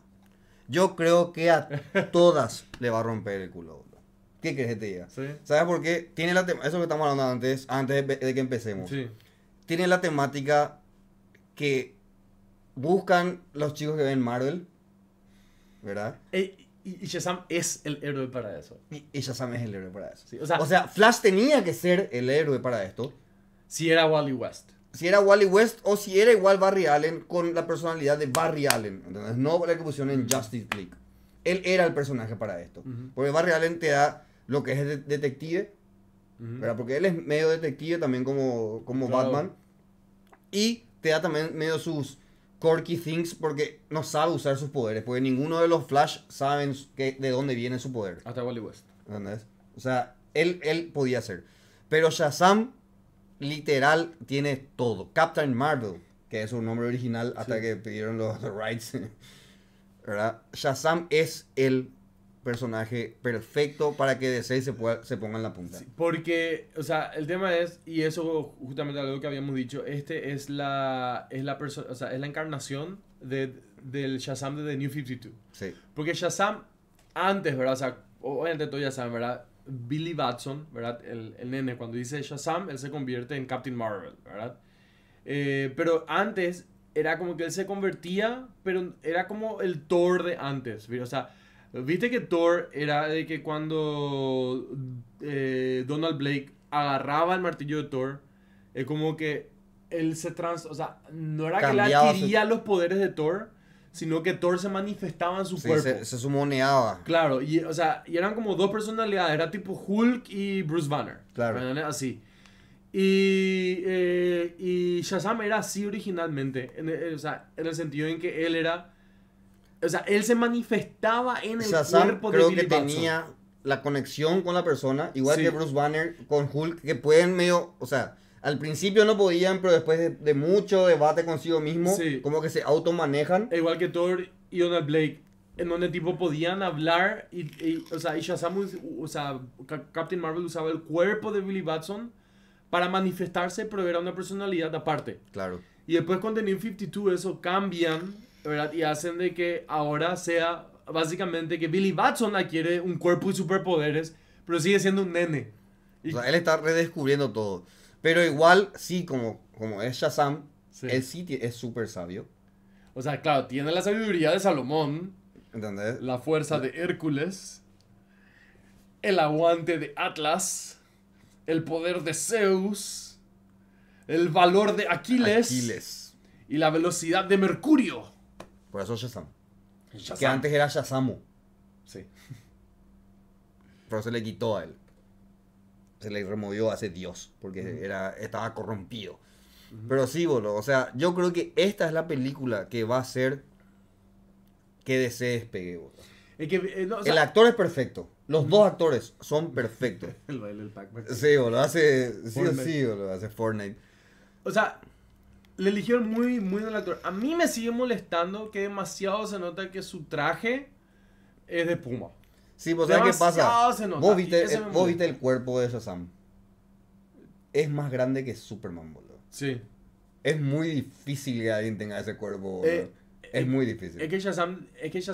Yo creo que a todas le va a romper el culo, boludo. ¿Qué crees que te Sí. ¿Sabes por qué? Tiene la eso que estamos hablando antes, antes de, de que empecemos. Sí. Tiene la temática que buscan los chicos que ven Marvel, ¿verdad? y, Shazam es el héroe para eso. Y, Shazam es el héroe para eso. o, sea, Flash tenía que ser el héroe para esto. Si era Wally West. Si era Wally West o si era igual Barry Allen con la personalidad de Barry Allen. No la que pusieron en Justice League. Él era el personaje para esto. Porque Barry Allen te da lo que es detective. ¿verdad? Porque él es medio detective también como, como Batman. Y te da también medio sus Corky Things porque no sabe usar sus poderes, porque ninguno de los Flash saben de dónde viene su poder. Hasta Wally West. O sea, él, él podía ser. Pero Shazam, literal, tiene todo. Captain Marvel, que es su nombre original hasta que pidieron los rights. ¿Verdad? Shazam es el personaje perfecto para que DC se, pueda, se ponga en la punta. porque, o sea, el tema es, y eso justamente algo que habíamos dicho, este es la, es la, persona, o sea, es la encarnación de, del Shazam de The New 52. Sí. Porque Shazam, antes, ¿verdad? O sea, obviamente todos ya saben, ¿verdad? Billy Batson, ¿verdad? El, el, nene, cuando dice Shazam, él se convierte en Captain Marvel, ¿verdad? Eh, pero antes era como que él se convertía, pero era como el Thor de antes, O sea, Viste que Thor era de que cuando eh, Donald Blake agarraba el martillo de Thor, es como que él se trans... O sea, no era que él adquiría los poderes de Thor, sino que Thor se manifestaba en su cuerpo. Se, sumoneaba. Claro, y, o sea, y eran como dos personalidades, era tipo Hulk y Bruce Banner. Claro. Así. Eh, y, Shazam era así originalmente, en eh, o sea, en el sentido en que él era o sea, él se manifestaba en el cuerpo de cuerpo de Billy que tenía la conexión con la persona, igual que Bruce Banner con Hulk, que pueden medio, o sea, al principio no podían, pero después de, mucho debate consigo mismo, como que se automanejan. E igual que Thor y Donald Blake, en donde tipo podían hablar y, o sea, y Shazam, o sea, Captain Marvel usaba el cuerpo de Billy Batson para manifestarse, pero era una personalidad aparte. Claro. Y después con The New 52 eso cambian y hacen de que ahora sea básicamente que Billy Batson adquiere un cuerpo y superpoderes, pero sigue siendo un nene. él está redescubriendo todo. Pero igual, sí, como, como es Shazam, sí. él sí es súper sabio. O sea, claro, tiene la sabiduría de Salomón. La fuerza de Hércules. El aguante de Atlas. El poder de Zeus. El valor de Aquiles. Y la velocidad de Mercurio. Por eso Shazam. Que antes era Shazamu. Sí. Pero se le quitó a él. Se le removió a ese dios. Porque era, estaba corrompido. Pero sí, boludo. O sea, yo creo que esta es la película que va a ser que desees, despegue, boludo. Eh, el actor es perfecto. Los dos actores son perfectos. el baile del pac Sí, boludo. Hace. Sí, sí, boludo. Hace Fortnite. O sea, le eligieron muy, muy la A mí me sigue molestando que demasiado se nota que su traje es de puma. Sí, pues qué pasa? Vos viste, el, cuerpo de Shazam. Es más grande que Superman, boludo. Sí. Es muy difícil que alguien tenga ese cuerpo, eh, es eh, muy difícil. Es que, Shazam, es que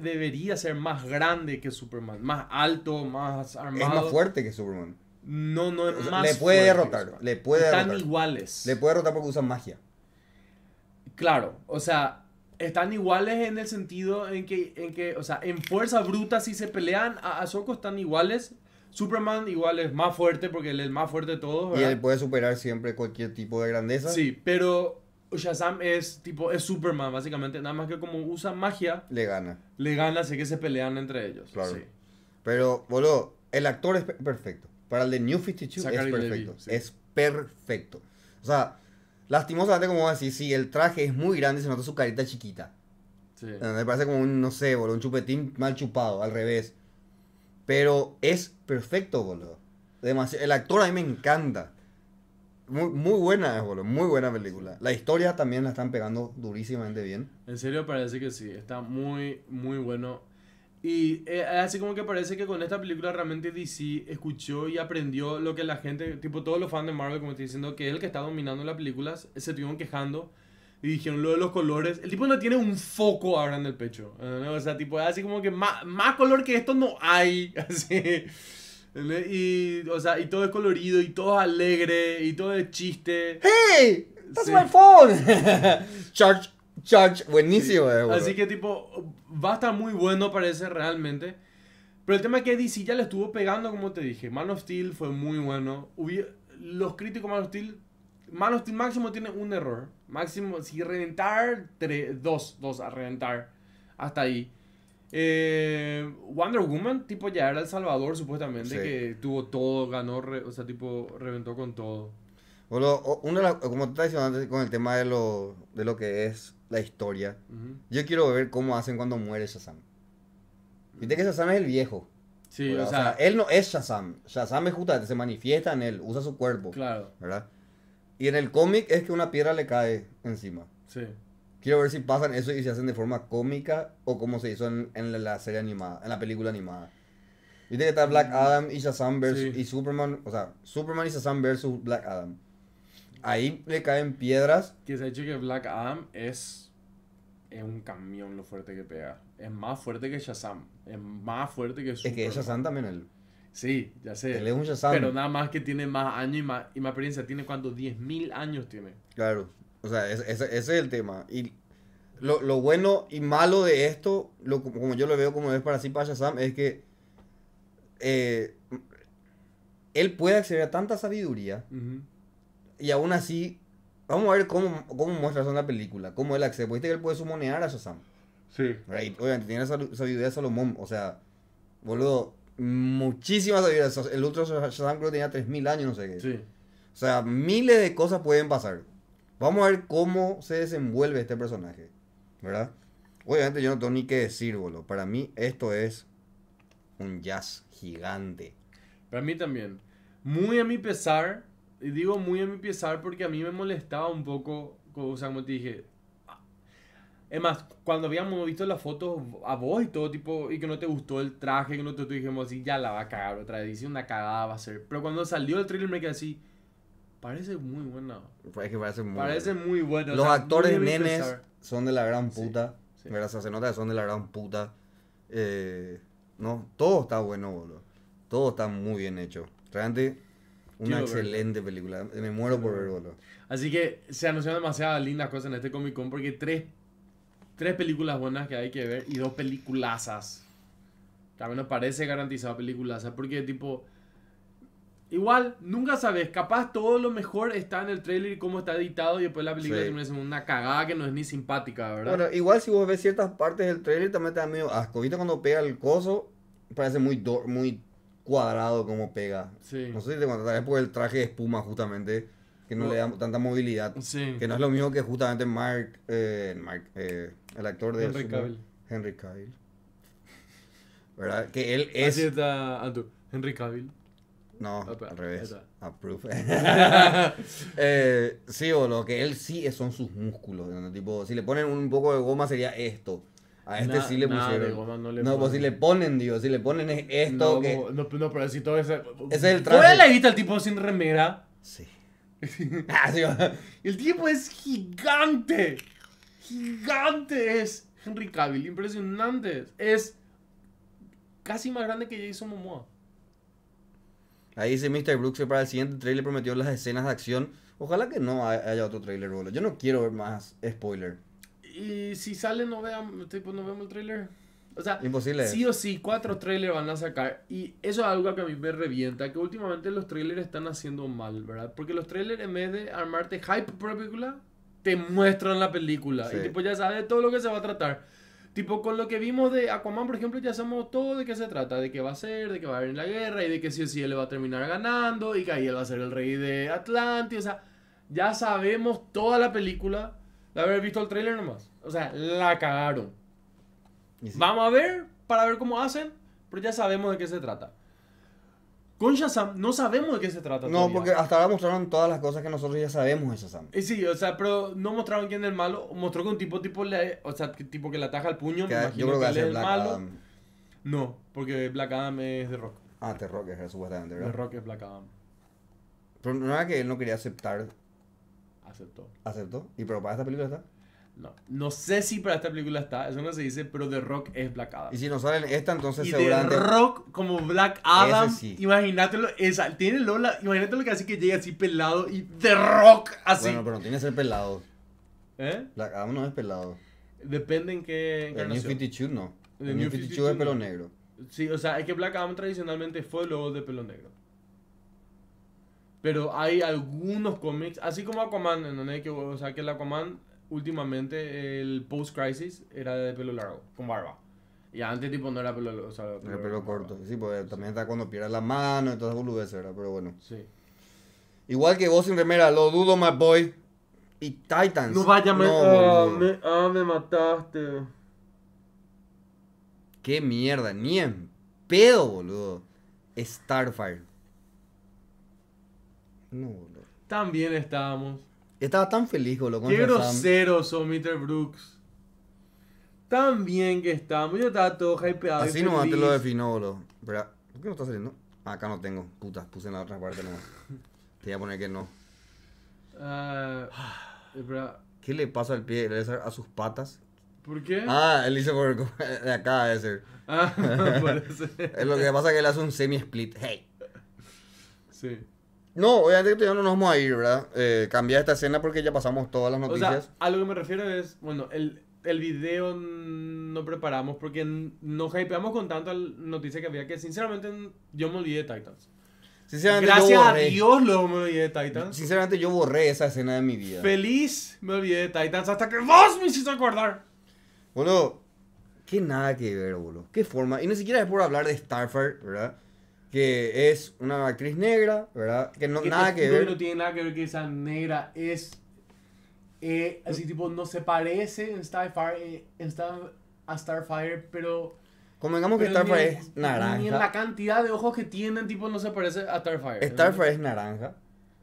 debería ser más grande que Superman. Más alto, más armado. Es más fuerte que Superman. No, no es Le puede derrotar. Le puede Están iguales. Le puede derrotar porque usa magia. Claro, o sea, están iguales en el sentido en que, en que o sea, en fuerza bruta si se pelean, a Ahsoka están iguales. Superman igual es más fuerte porque él es más fuerte de todos. Y él puede superar siempre cualquier tipo de grandeza. Sí, pero Shazam es tipo, es Superman básicamente, nada más que como usa magia. Le gana. Le gana, así que se pelean entre ellos. Claro. Sí. Pero, boludo, el actor es perfecto. Para el de New 52 es perfecto. Es perfecto. O sea, Lastimosamente, como así, sí, el traje es muy grande y se nota su carita chiquita. Sí. Me parece como un, no sé, boludo, un chupetín mal chupado, al revés. Pero es perfecto, boludo. el actor a mí me encanta. Muy, muy buena es, boludo. Muy buena película. La historia también la están pegando durísimamente bien. En serio, para decir que sí. Está muy, muy bueno. Y eh, así como que parece que con esta película realmente DC escuchó y aprendió lo que la gente, tipo todos los fans de Marvel, como estoy diciendo, que él que está dominando las películas, se estuvieron quejando y dijeron lo de los colores. El tipo no tiene un foco ahora en el pecho. O sea, tipo, así como que más, color que esto no hay. Así. Y, o sea, y todo es colorido, y todo es alegre, y todo es chiste. ¡Hey! ¡That's my phone! Charge Judge, buenísimo. Eh, Así que tipo, va a estar muy bueno parece realmente. Pero el tema es que DC ya le estuvo pegando, como te dije. Man of Steel fue muy bueno. los críticos Man of Steel... Man of Steel máximo tiene un error. Máximo, si reventar, dos, dos a reventar. Hasta ahí. Eh, Wonder Woman, tipo, ya era El Salvador, supuestamente, que tuvo todo, ganó, o sea, tipo, reventó con todo. Bueno, una, como te estaba diciendo antes, con el tema de lo, de lo que es la historia. Yo quiero ver cómo hacen cuando muere Shazam. Mm. Viste que Shazam es el viejo. Sí, o sea, él no es Shazam. Shazam es justamente, se manifiesta en él, usa su cuerpo. Claro. ¿Verdad? Y en el cómic es que una piedra le cae encima. Sí. Quiero ver si pasan eso y se hacen de forma cómica o como se hizo en, la, serie animada, en la película animada. Viste que está Black mm. Adam y Shazam versus, y Superman, o sea, Superman y Shazam versus Black Adam ahí le caen piedras. Que se ha dicho que Black Adam es, es un camión lo fuerte que pega. Es más fuerte que Shazam. Es más fuerte que Shazam. Es que Shazam también él. Sí, ya sé. Él es un Shazam. Pero nada más que tiene más años y más, y más experiencia. Tiene cuando 10.000 años tiene. Claro. O sea, ese, es el tema. Y lo, bueno y malo de esto, como yo lo veo como es para sí para Shazam, es que eh, él puede acceder a tanta sabiduría. Y aún así, vamos a ver cómo, cómo muestra eso en la película, cómo él accede. Viste que él puede sumonear a Shazam. Sí. Obviamente, tiene sabiduría de Salomón. O sea, boludo, muchísima sabiduría. El otro Shazam creo que tenía 3.000 años, no sé qué. Sí. O sea, miles de cosas pueden pasar. Vamos a ver cómo se desenvuelve este personaje. ¿Verdad? Obviamente yo no tengo ni qué decir, boludo. Para mí esto es un jazz gigante. Para mí también. Muy a mi pesar, y digo muy a mi pesar porque a mí me molestaba un poco, o sea, como te dije. Es más, cuando habíamos visto las fotos a vos y todo tipo, y que no te gustó el traje, que no te dijimos así, ya la va a cagar otra vez, una cagada va a ser. Pero cuando salió el trailer me quedé así, parece muy bueno parece muy bueno Los actores nenes son de la gran puta. Sí, se nota son de la gran puta. no, todo está bueno, boludo. Todo está muy bien hecho. Realmente una excelente película. Me muero por verlo. Así que se anunciaron demasiadas lindas cosas en este Comic Con porque tres, películas buenas que hay que ver y dos peliculazas. También nos parece garantizado peliculazas porque tipo... Igual, nunca sabes. Capaz todo lo mejor está en el trailer y cómo está editado. Y después la película es una cagada que no es ni simpática, ¿verdad? Bueno, igual si vos ves ciertas partes del trailer, también te da medio asco. ¿Viste cuando pega el coso? Parece muy, muy cuadrado como pega. No sé si te contaste, por el traje de espuma justamente, que no, le da tanta movilidad. Que no es lo mismo que justamente Mark, eh, Mark eh, el actor de... Henry Cavill. Henry Cavill. ¿Verdad? Que él es... Así está, Henry Cavill. No, al revés. Approve. eh, sí, o lo que él sí son sus músculos. Tipo, si le ponen un poco de goma sería esto. A este sí le pusieron. no, pues si le ponen, digo, si le ponen e-, esto no, que. No, pero si todo ese. Es el la edita el tipo sin remera? Sí. Ah, el tipo es gigante. Gigante es Henry Cavill. Impresionante. Es casi más grande que Jason Momoa. Ahí dice Mr. Brooks que para el siguiente trailer prometió las escenas de acción. Ojalá que no haya otro trailer, boludo. Yo no quiero ver más spoiler y si sale, no vean, tipo, no el trailer. O sea, Imposible. sí o sí, cuatro trailers van a sacar. Y eso es algo que a mí me revienta, que últimamente los trailers están haciendo mal, ¿verdad? Porque los trailers, en vez de armarte hype por la película, te muestran la película. Y tipo, ya sabes todo lo que se va a tratar. Tipo, con lo que vimos de Aquaman, por ejemplo, ya sabemos todo de qué se trata, de qué va a ser, de qué va a haber en la guerra, y de que sí o sí él va a terminar ganando, y que ahí él va a ser el rey de Atlantis. O sea, ya sabemos toda la película de haber visto el trailer nomás. O sea, la cagaron. Vamos a ver para ver cómo hacen, pero ya sabemos de qué se trata. Con Shazam no sabemos de qué se trata. No, porque hasta ahora mostraron todas las cosas que nosotros ya sabemos de Shazam. Eh, sí, o sea, pero no mostraron quién es el malo. Mostró que un tipo, tipo, que, tipo que le ataja el puño. me imagino que, es el malo. No, porque Black Adam es de Rock. Ah, The Rock es supuestamente, ¿verdad? The Rock es Black Adam. Pero no era que él no quería aceptar Aceptó. ¿Aceptó? ¿Y pero para esta película está? No. No sé si para esta película está, eso no se dice, pero The Rock es Black Adam. Y si no sale esta, entonces y seguramente. The Rock como Black Adam. Imagínatelo, tiene Lola, imagínate lo que hace que llegue así pelado y The Rock así. Bueno, pero no tiene que ser pelado. ¿Eh? Black Adam no es pelado. Depende en qué encarnación. El New 52 no. El, New 52, es pelo negro. Sí, o sea, es que Black Adam tradicionalmente fue luego de pelo negro. Pero hay algunos cómics, así como Aquaman, en donde hay que, o sea, que el Aquaman últimamente, el post-crisis, era de pelo largo, con barba. Y antes, tipo, no era pelo, o sea, era pelo corto. Sí, pues también está cuando pierde la mano, entonces boludez ¿verdad? pero bueno. Sí. Igual que vos sin remera, lo dudo, my boy. Y Titans. No vaya, a... Ah, me, ah, me, mataste. Qué mierda, ni pedo, boludo. Starfire. No, boludo. También estábamos. Estaba tan feliz con lo que Qué grosero son Mr. Brooks. Tan bien que estábamos. Yo estaba todo hypeado. Así no nomás te lo definó, boludo. ¿por qué no está saliendo? Ah, acá no tengo. Puta, puse en la otra parte nomás. te voy a poner que no. Eh, ¿Qué le pasa al pie a sus patas? ¿Por qué? Ah, él hizo por de acá ah, es Ah, parece. lo que pasa que él hace un semi-split. Hey. Sí. No, obviamente ya no nos vamos a ir, ¿verdad? Eh, cambiar esta escena porque ya pasamos todas las noticias. O a lo que me refiero es, bueno, el, el video no preparamos porque nos hypeamos con tanta noticia que había que sinceramente yo me olvidé de Titans. Sinceramente, Gracias yo borré. a Dios luego me olvidé de Titans. Sinceramente yo borré esa escena de mi vida. Feliz me olvidé de Titans hasta que vos me hiciste acordar. Bueno, qué nada que ver, boludo. Qué forma. Y ni siquiera es por hablar de Starfire, ¿verdad? que es una actriz negra, ¿verdad? Que no, nada que ver. No tiene nada que ver que esa negra es. Eh, así tipo, no se parece Starfire, eh, a Starfire, pero. Convengamos que Starfire es naranja. Ni en la cantidad de ojos que tienen, tipo, no se parece a Starfire. Starfire es naranja,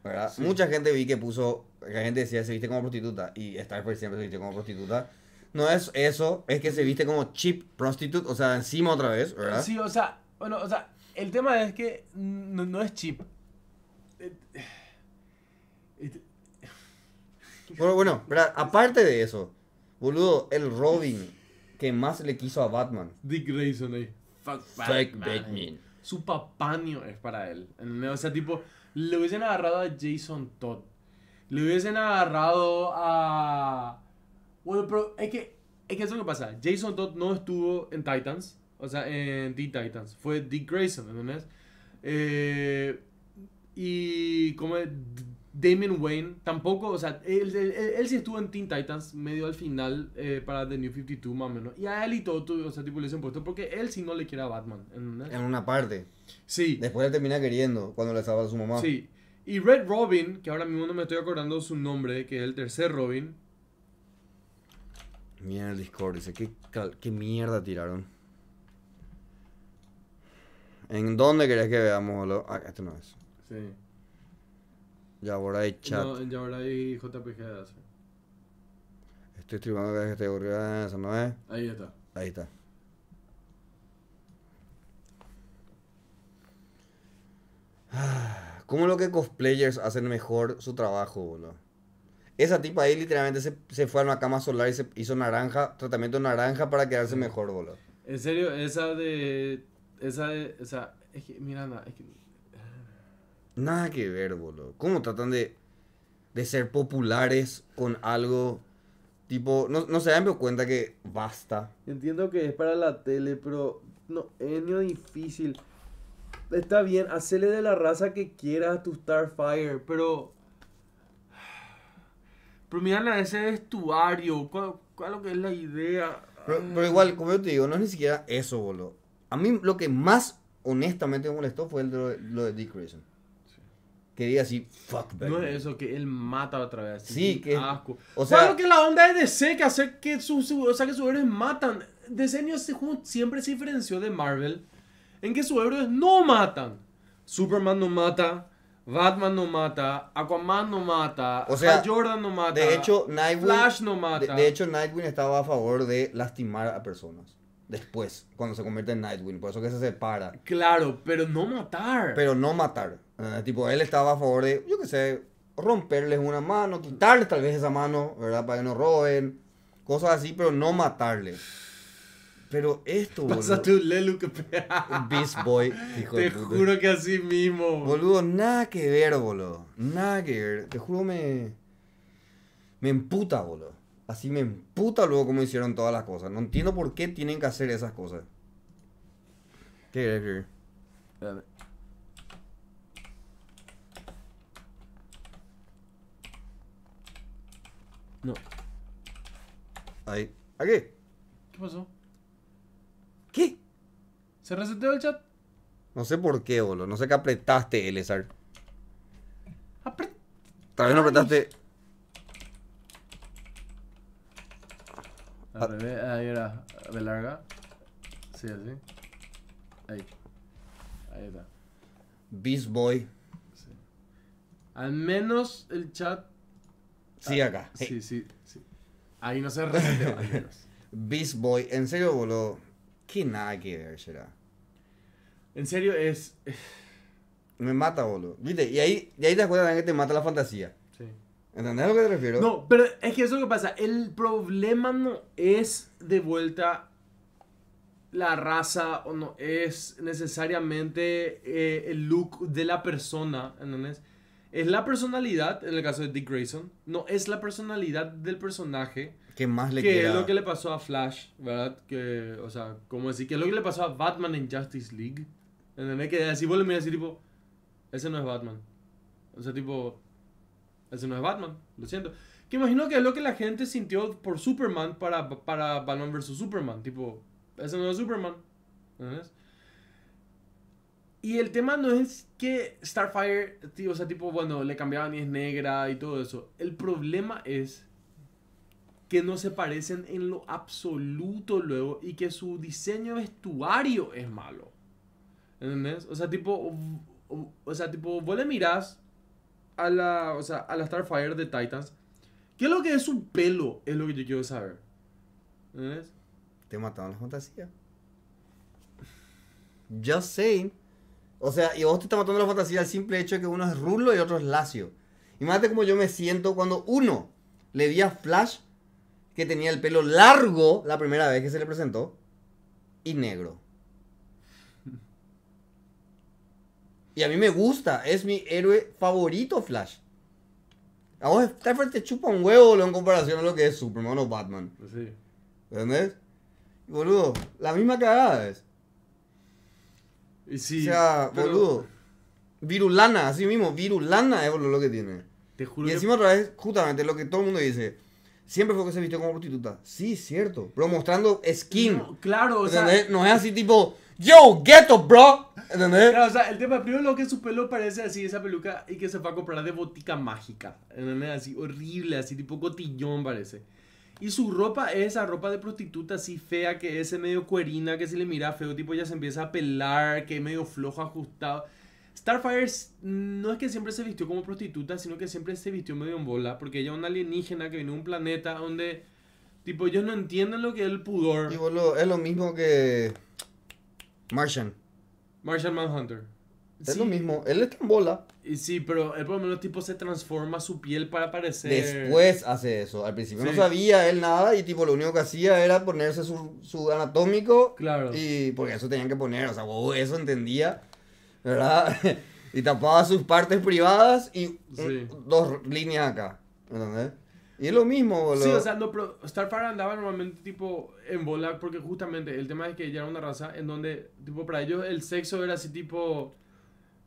¿verdad? Mucha gente vi que puso. Que la gente decía, se viste como prostituta. Y Starfire siempre se viste como prostituta. No es eso, es que se viste como cheap prostitute, o sea, encima otra vez, ¿verdad? Sí, o sea, bueno, o sea, el tema es que no, es chip Bueno, bueno, aparte de eso, boludo, el Robin que más le quiso a Batman. Dick Grayson ahí. Fuck Batman. Fuck Batman. Su papaño es para él. O sea, tipo, le hubiesen agarrado a Jason Todd. Le hubiesen agarrado a. Bueno, pero es que, es que eso es lo que pasa. Jason Todd no estuvo en Titans. O sea, en Teen Titans. Fue Dick Grayson, ¿entendés? Eh, y como Damon Wayne tampoco, o sea, él, él, sí estuvo en Teen Titans medio al final eh, para The New 52 más o menos. Y a él y todo, o sea, tipo le hicieron puesto porque él sí no le quiere a Batman. ¿entendés? En una parte. Sí. Después él termina queriendo cuando le estaba a su mamá. Sí. Y Red Robin, que ahora mismo no me estoy acordando su nombre, que es el tercer Robin. Mira el Discord, dice, ¿qué, qué mierda tiraron? ¿En dónde querés que veamos lo... Ah, este no es. Sí. Yaboray Chat. No, en Yaboray JPG Estoy estribando que te categoría, esa no es. Ahí está. Ahí está. Ah, ¿Cómo lo que cosplayers hacen mejor su trabajo, boludo? Esa tipa ahí literalmente se, se, fue a una cama solar y se hizo naranja, tratamiento naranja para quedarse mejor, boludo. En serio, esa de esa o sea, es que, nada, es que... Nada que ver, boludo. ¿Cómo tratan de, de ser populares con algo tipo... No, no se dan cuenta que basta. Entiendo que es para la tele, pero no, es ni difícil. Está bien, hacele de la raza que quieras tu Starfire, pero... Pero mirá ese vestuario, ¿cuál, es la idea? Pero, pero, igual, como yo te digo, no es ni siquiera eso, boludo. A mí lo que más honestamente me molestó fue el de, lo de Dick Grayson. Que diga así, fuck Batman. No es eso, que él mata otra vez. Sí, que. Asco. O sea, claro que la onda es DC, que hacer que, sus o sea, que sus héroes matan. DC siempre se diferenció de Marvel en que sus héroes no matan. Superman no mata, Batman no mata, Aquaman no mata, o sea, Jordan no mata, de hecho, Nightwing, Flash no mata. de, hecho, Nightwing estaba a favor de lastimar a personas después, cuando se convierte en Nightwing. Por eso que se separa. Claro, pero no matar. Pero no matar. Eh, tipo, él estaba a favor de, yo qué sé, romperles una mano, quitarle tal vez esa mano, ¿verdad? Para que no roben. Cosas así, pero no matarle. Pero esto, boludo. Pasa Lelu que Beast Boy, Te juro que así mismo. Boludo, nada que ver, boludo. Nada que ver. Te juro me. Me emputa, boludo. Así me emputa luego como hicieron todas las cosas. No entiendo por qué tienen que hacer esas cosas. ¿Qué Espérame. No. Ahí. ¿A qué? ¿Qué pasó? ¿Qué? ¿Se reseteó el chat? No sé por qué, boludo. No sé qué apretaste, Elezar. Apre... Tal vez no apretaste... Al ah. ahí era de larga. Sí, así. Ahí. Ahí está. Beast Boy. Sí. Al menos el chat. Sí, ah, acá. Sí, sí, sí. Ahí no se al menos. Beast Boy, en serio, boludo. Qué nada que ver será. En serio, es. Eh. Me mata, boludo. ¿Viste? Y ahí, y ahí te acuerdas que te mata la fantasía. ¿Entendés a lo que te refiero? No, pero es que eso es lo que pasa. El problema no es de vuelta la raza o no es necesariamente eh, el look de la persona, ¿entendés? Es la personalidad, en el caso de Dick Grayson, no es la personalidad del personaje. Que más le Que es lo que le pasó a Flash, ¿verdad? Que, o sea, como decir, que es lo que le pasó a Batman en Justice League. ¿Entendés? Que así vos le miras tipo, ese no es Batman. O sea, tipo, ese no es Batman, lo siento. Que imagino que es lo que la gente sintió por Superman para, para Batman vs. Superman. Tipo, ese no es Superman. ¿Entendés? Y el tema no es que Starfire, tío, o sea, tipo, bueno, le cambiaban y es negra y todo eso. El problema es que no se parecen en lo absoluto luego y que su diseño vestuario es malo. ¿Entendés? O sea, tipo, o, o sea, tipo, vos le mirás a la, o sea, a la Starfire de Titans. ¿Qué es lo que es un pelo? Es lo que yo quiero saber. Te mataron la fantasía. Just saying. O sea, y vos te está matando la fantasía al simple hecho de que uno es rulo y otro es lacio. Imagínate cómo yo me siento cuando uno le vi a Flash que tenía el pelo largo la primera vez que se le presentó y negro. Y a mí me gusta, es mi héroe favorito Flash. A vos Stafford te chupa un huevo en comparación a lo que es Superman o Batman. Sí. ¿Entendés? Boludo, la misma cagada es. Y sí, o sea, boludo. Virulana, así mismo, virulana es lo que tiene. Te juro y encima otra vez, justamente lo que todo el mundo dice Siempre fue que se vistió como prostituta. Sí, cierto. Pero mostrando skin. claro, o No es así tipo. Yo, ghetto, bro. ¿Entendés? o sea, el tema, primero lo que su pelo parece así, esa peluca, y que se va a comprar de botica mágica. ¿Entendés? Así, horrible, así tipo cotillón parece. Y su ropa es esa ropa de prostituta así fea, que es medio cuerina, que si le mira feo, tipo ya se empieza a pelar, que es medio flojo, ajustado. Starfire no es que siempre se vistió como prostituta, sino que siempre se vistió medio en bola, porque ella es una alienígena que viene de un planeta donde, tipo, ellos no entienden lo que es el pudor. es lo mismo que Martian. Martian Manhunter. Es lo mismo, él está en bola. Y sí, pero él por lo menos tipo se transforma su piel para parecer. Después hace eso. Al principio no sabía él nada y tipo lo único que hacía era ponerse su, su anatómico. Claro. Y porque eso tenían que poner, o sea, eso entendía. ¿verdad? y tapaba sus partes privadas y eh, dos líneas acá, ¿entendés? Y es lo mismo, boludo. Sí, o sea, no, Starfire andaba normalmente tipo en volar porque justamente el tema es que ella era una raza en donde, tipo, para ellos el sexo era así tipo...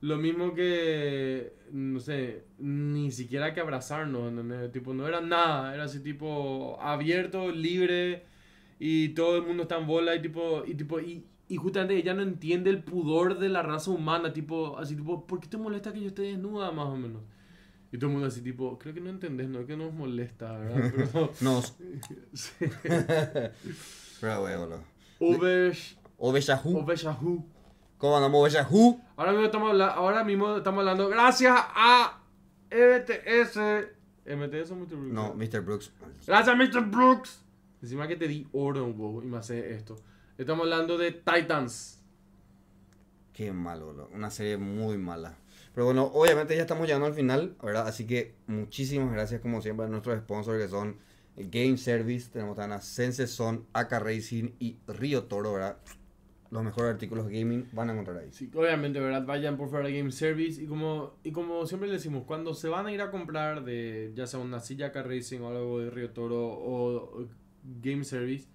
Lo mismo que, no sé, ni siquiera que abrazarnos, ¿entendés? Tipo, no era nada, era así tipo abierto, libre, y todo el mundo está en bola, y tipo, y tipo, y, y justamente ella no entiende el pudor de la raza humana, tipo, así tipo, ¿por qué te molesta que yo esté desnuda más o menos? Y todo el mundo así tipo, creo que no entendés, no es que nos molesta, ¿verdad? Pero... nos. sí. Pero bueno. Ovesh. Ovejahu. Ovejahu. ¿Cómo andamos Ovejahu? Ahora mismo estamos hablando, ahora mismo estamos hablando gracias a MTS. E ¿MTS e o Mr. Brooks? No, Mr. Brooks. Gracias, Mr. Brooks. Encima que te di oro, un y me hace esto. Estamos hablando de Titans. Qué malo, una serie muy mala. Pero bueno, obviamente ya estamos llegando al final, ¿verdad? Así que muchísimas gracias como siempre a nuestros sponsors que son Game Service, tenemos también a Sense Son, AK Racing y Río Toro, ¿verdad? Los mejores artículos de gaming van a encontrar ahí. Sí, obviamente, ¿verdad? Vayan por favor a Game Service y como, y como siempre les decimos, cuando se van a ir a comprar de ya sea una silla AK Racing o algo de Río Toro o Game Service,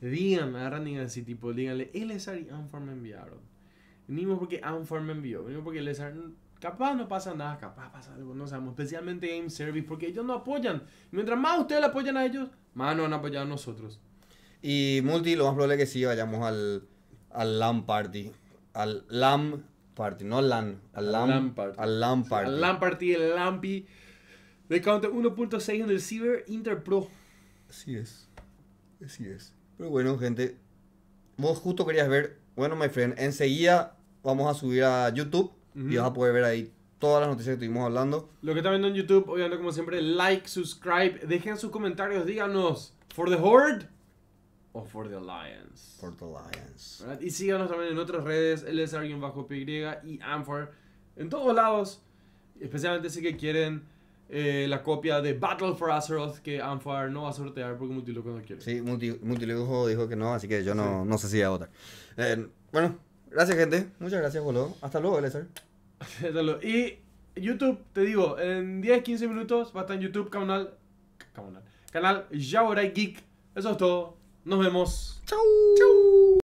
Díganme, agarran y así, tipo, díganle, Elezar y Anfar me enviaron. Venimos porque Anfar me envió, venimos porque Elezar... Capaz no pasa nada, capaz pasa algo, no sabemos. Especialmente Game Service, porque ellos no apoyan. Mientras más ustedes apoyan a ellos, más nos han apoyado a nosotros. Y Multi, lo más probable que sí vayamos al, al Party. Al LAM Party, no LAN. Al LAM, Al LAM Party. Al Party, el LAMPI de Counter 1.6 en el Cyber Pro Así es. Así es. Pero bueno, gente. Vos justo querías ver. Bueno, my friend. Enseguida vamos a subir a YouTube. Y vas a poder ver ahí todas las noticias que estuvimos hablando. Lo que está viendo en YouTube, obviamente, como siempre, like, subscribe. Dejen sus comentarios. Díganos. ¿For the Horde? O for the Alliance. For the Alliance. Y síganos también en otras redes, LSR-PY y Amphor. En todos lados. Especialmente si que quieren eh, la copia de Battle for Azeroth que Anfar no va a sortear porque Multilujo no quiere. Sí, Multi, dijo que no, así que yo no, no sé si voy a votar. Eh, bueno, gracias gente, muchas gracias boludo. Hasta luego, Lesser. Hasta luego. Y YouTube, te digo, en 10-15 minutos va a estar en YouTube canal... Canal, canal Geek. Eso es todo. Nos vemos. Chau.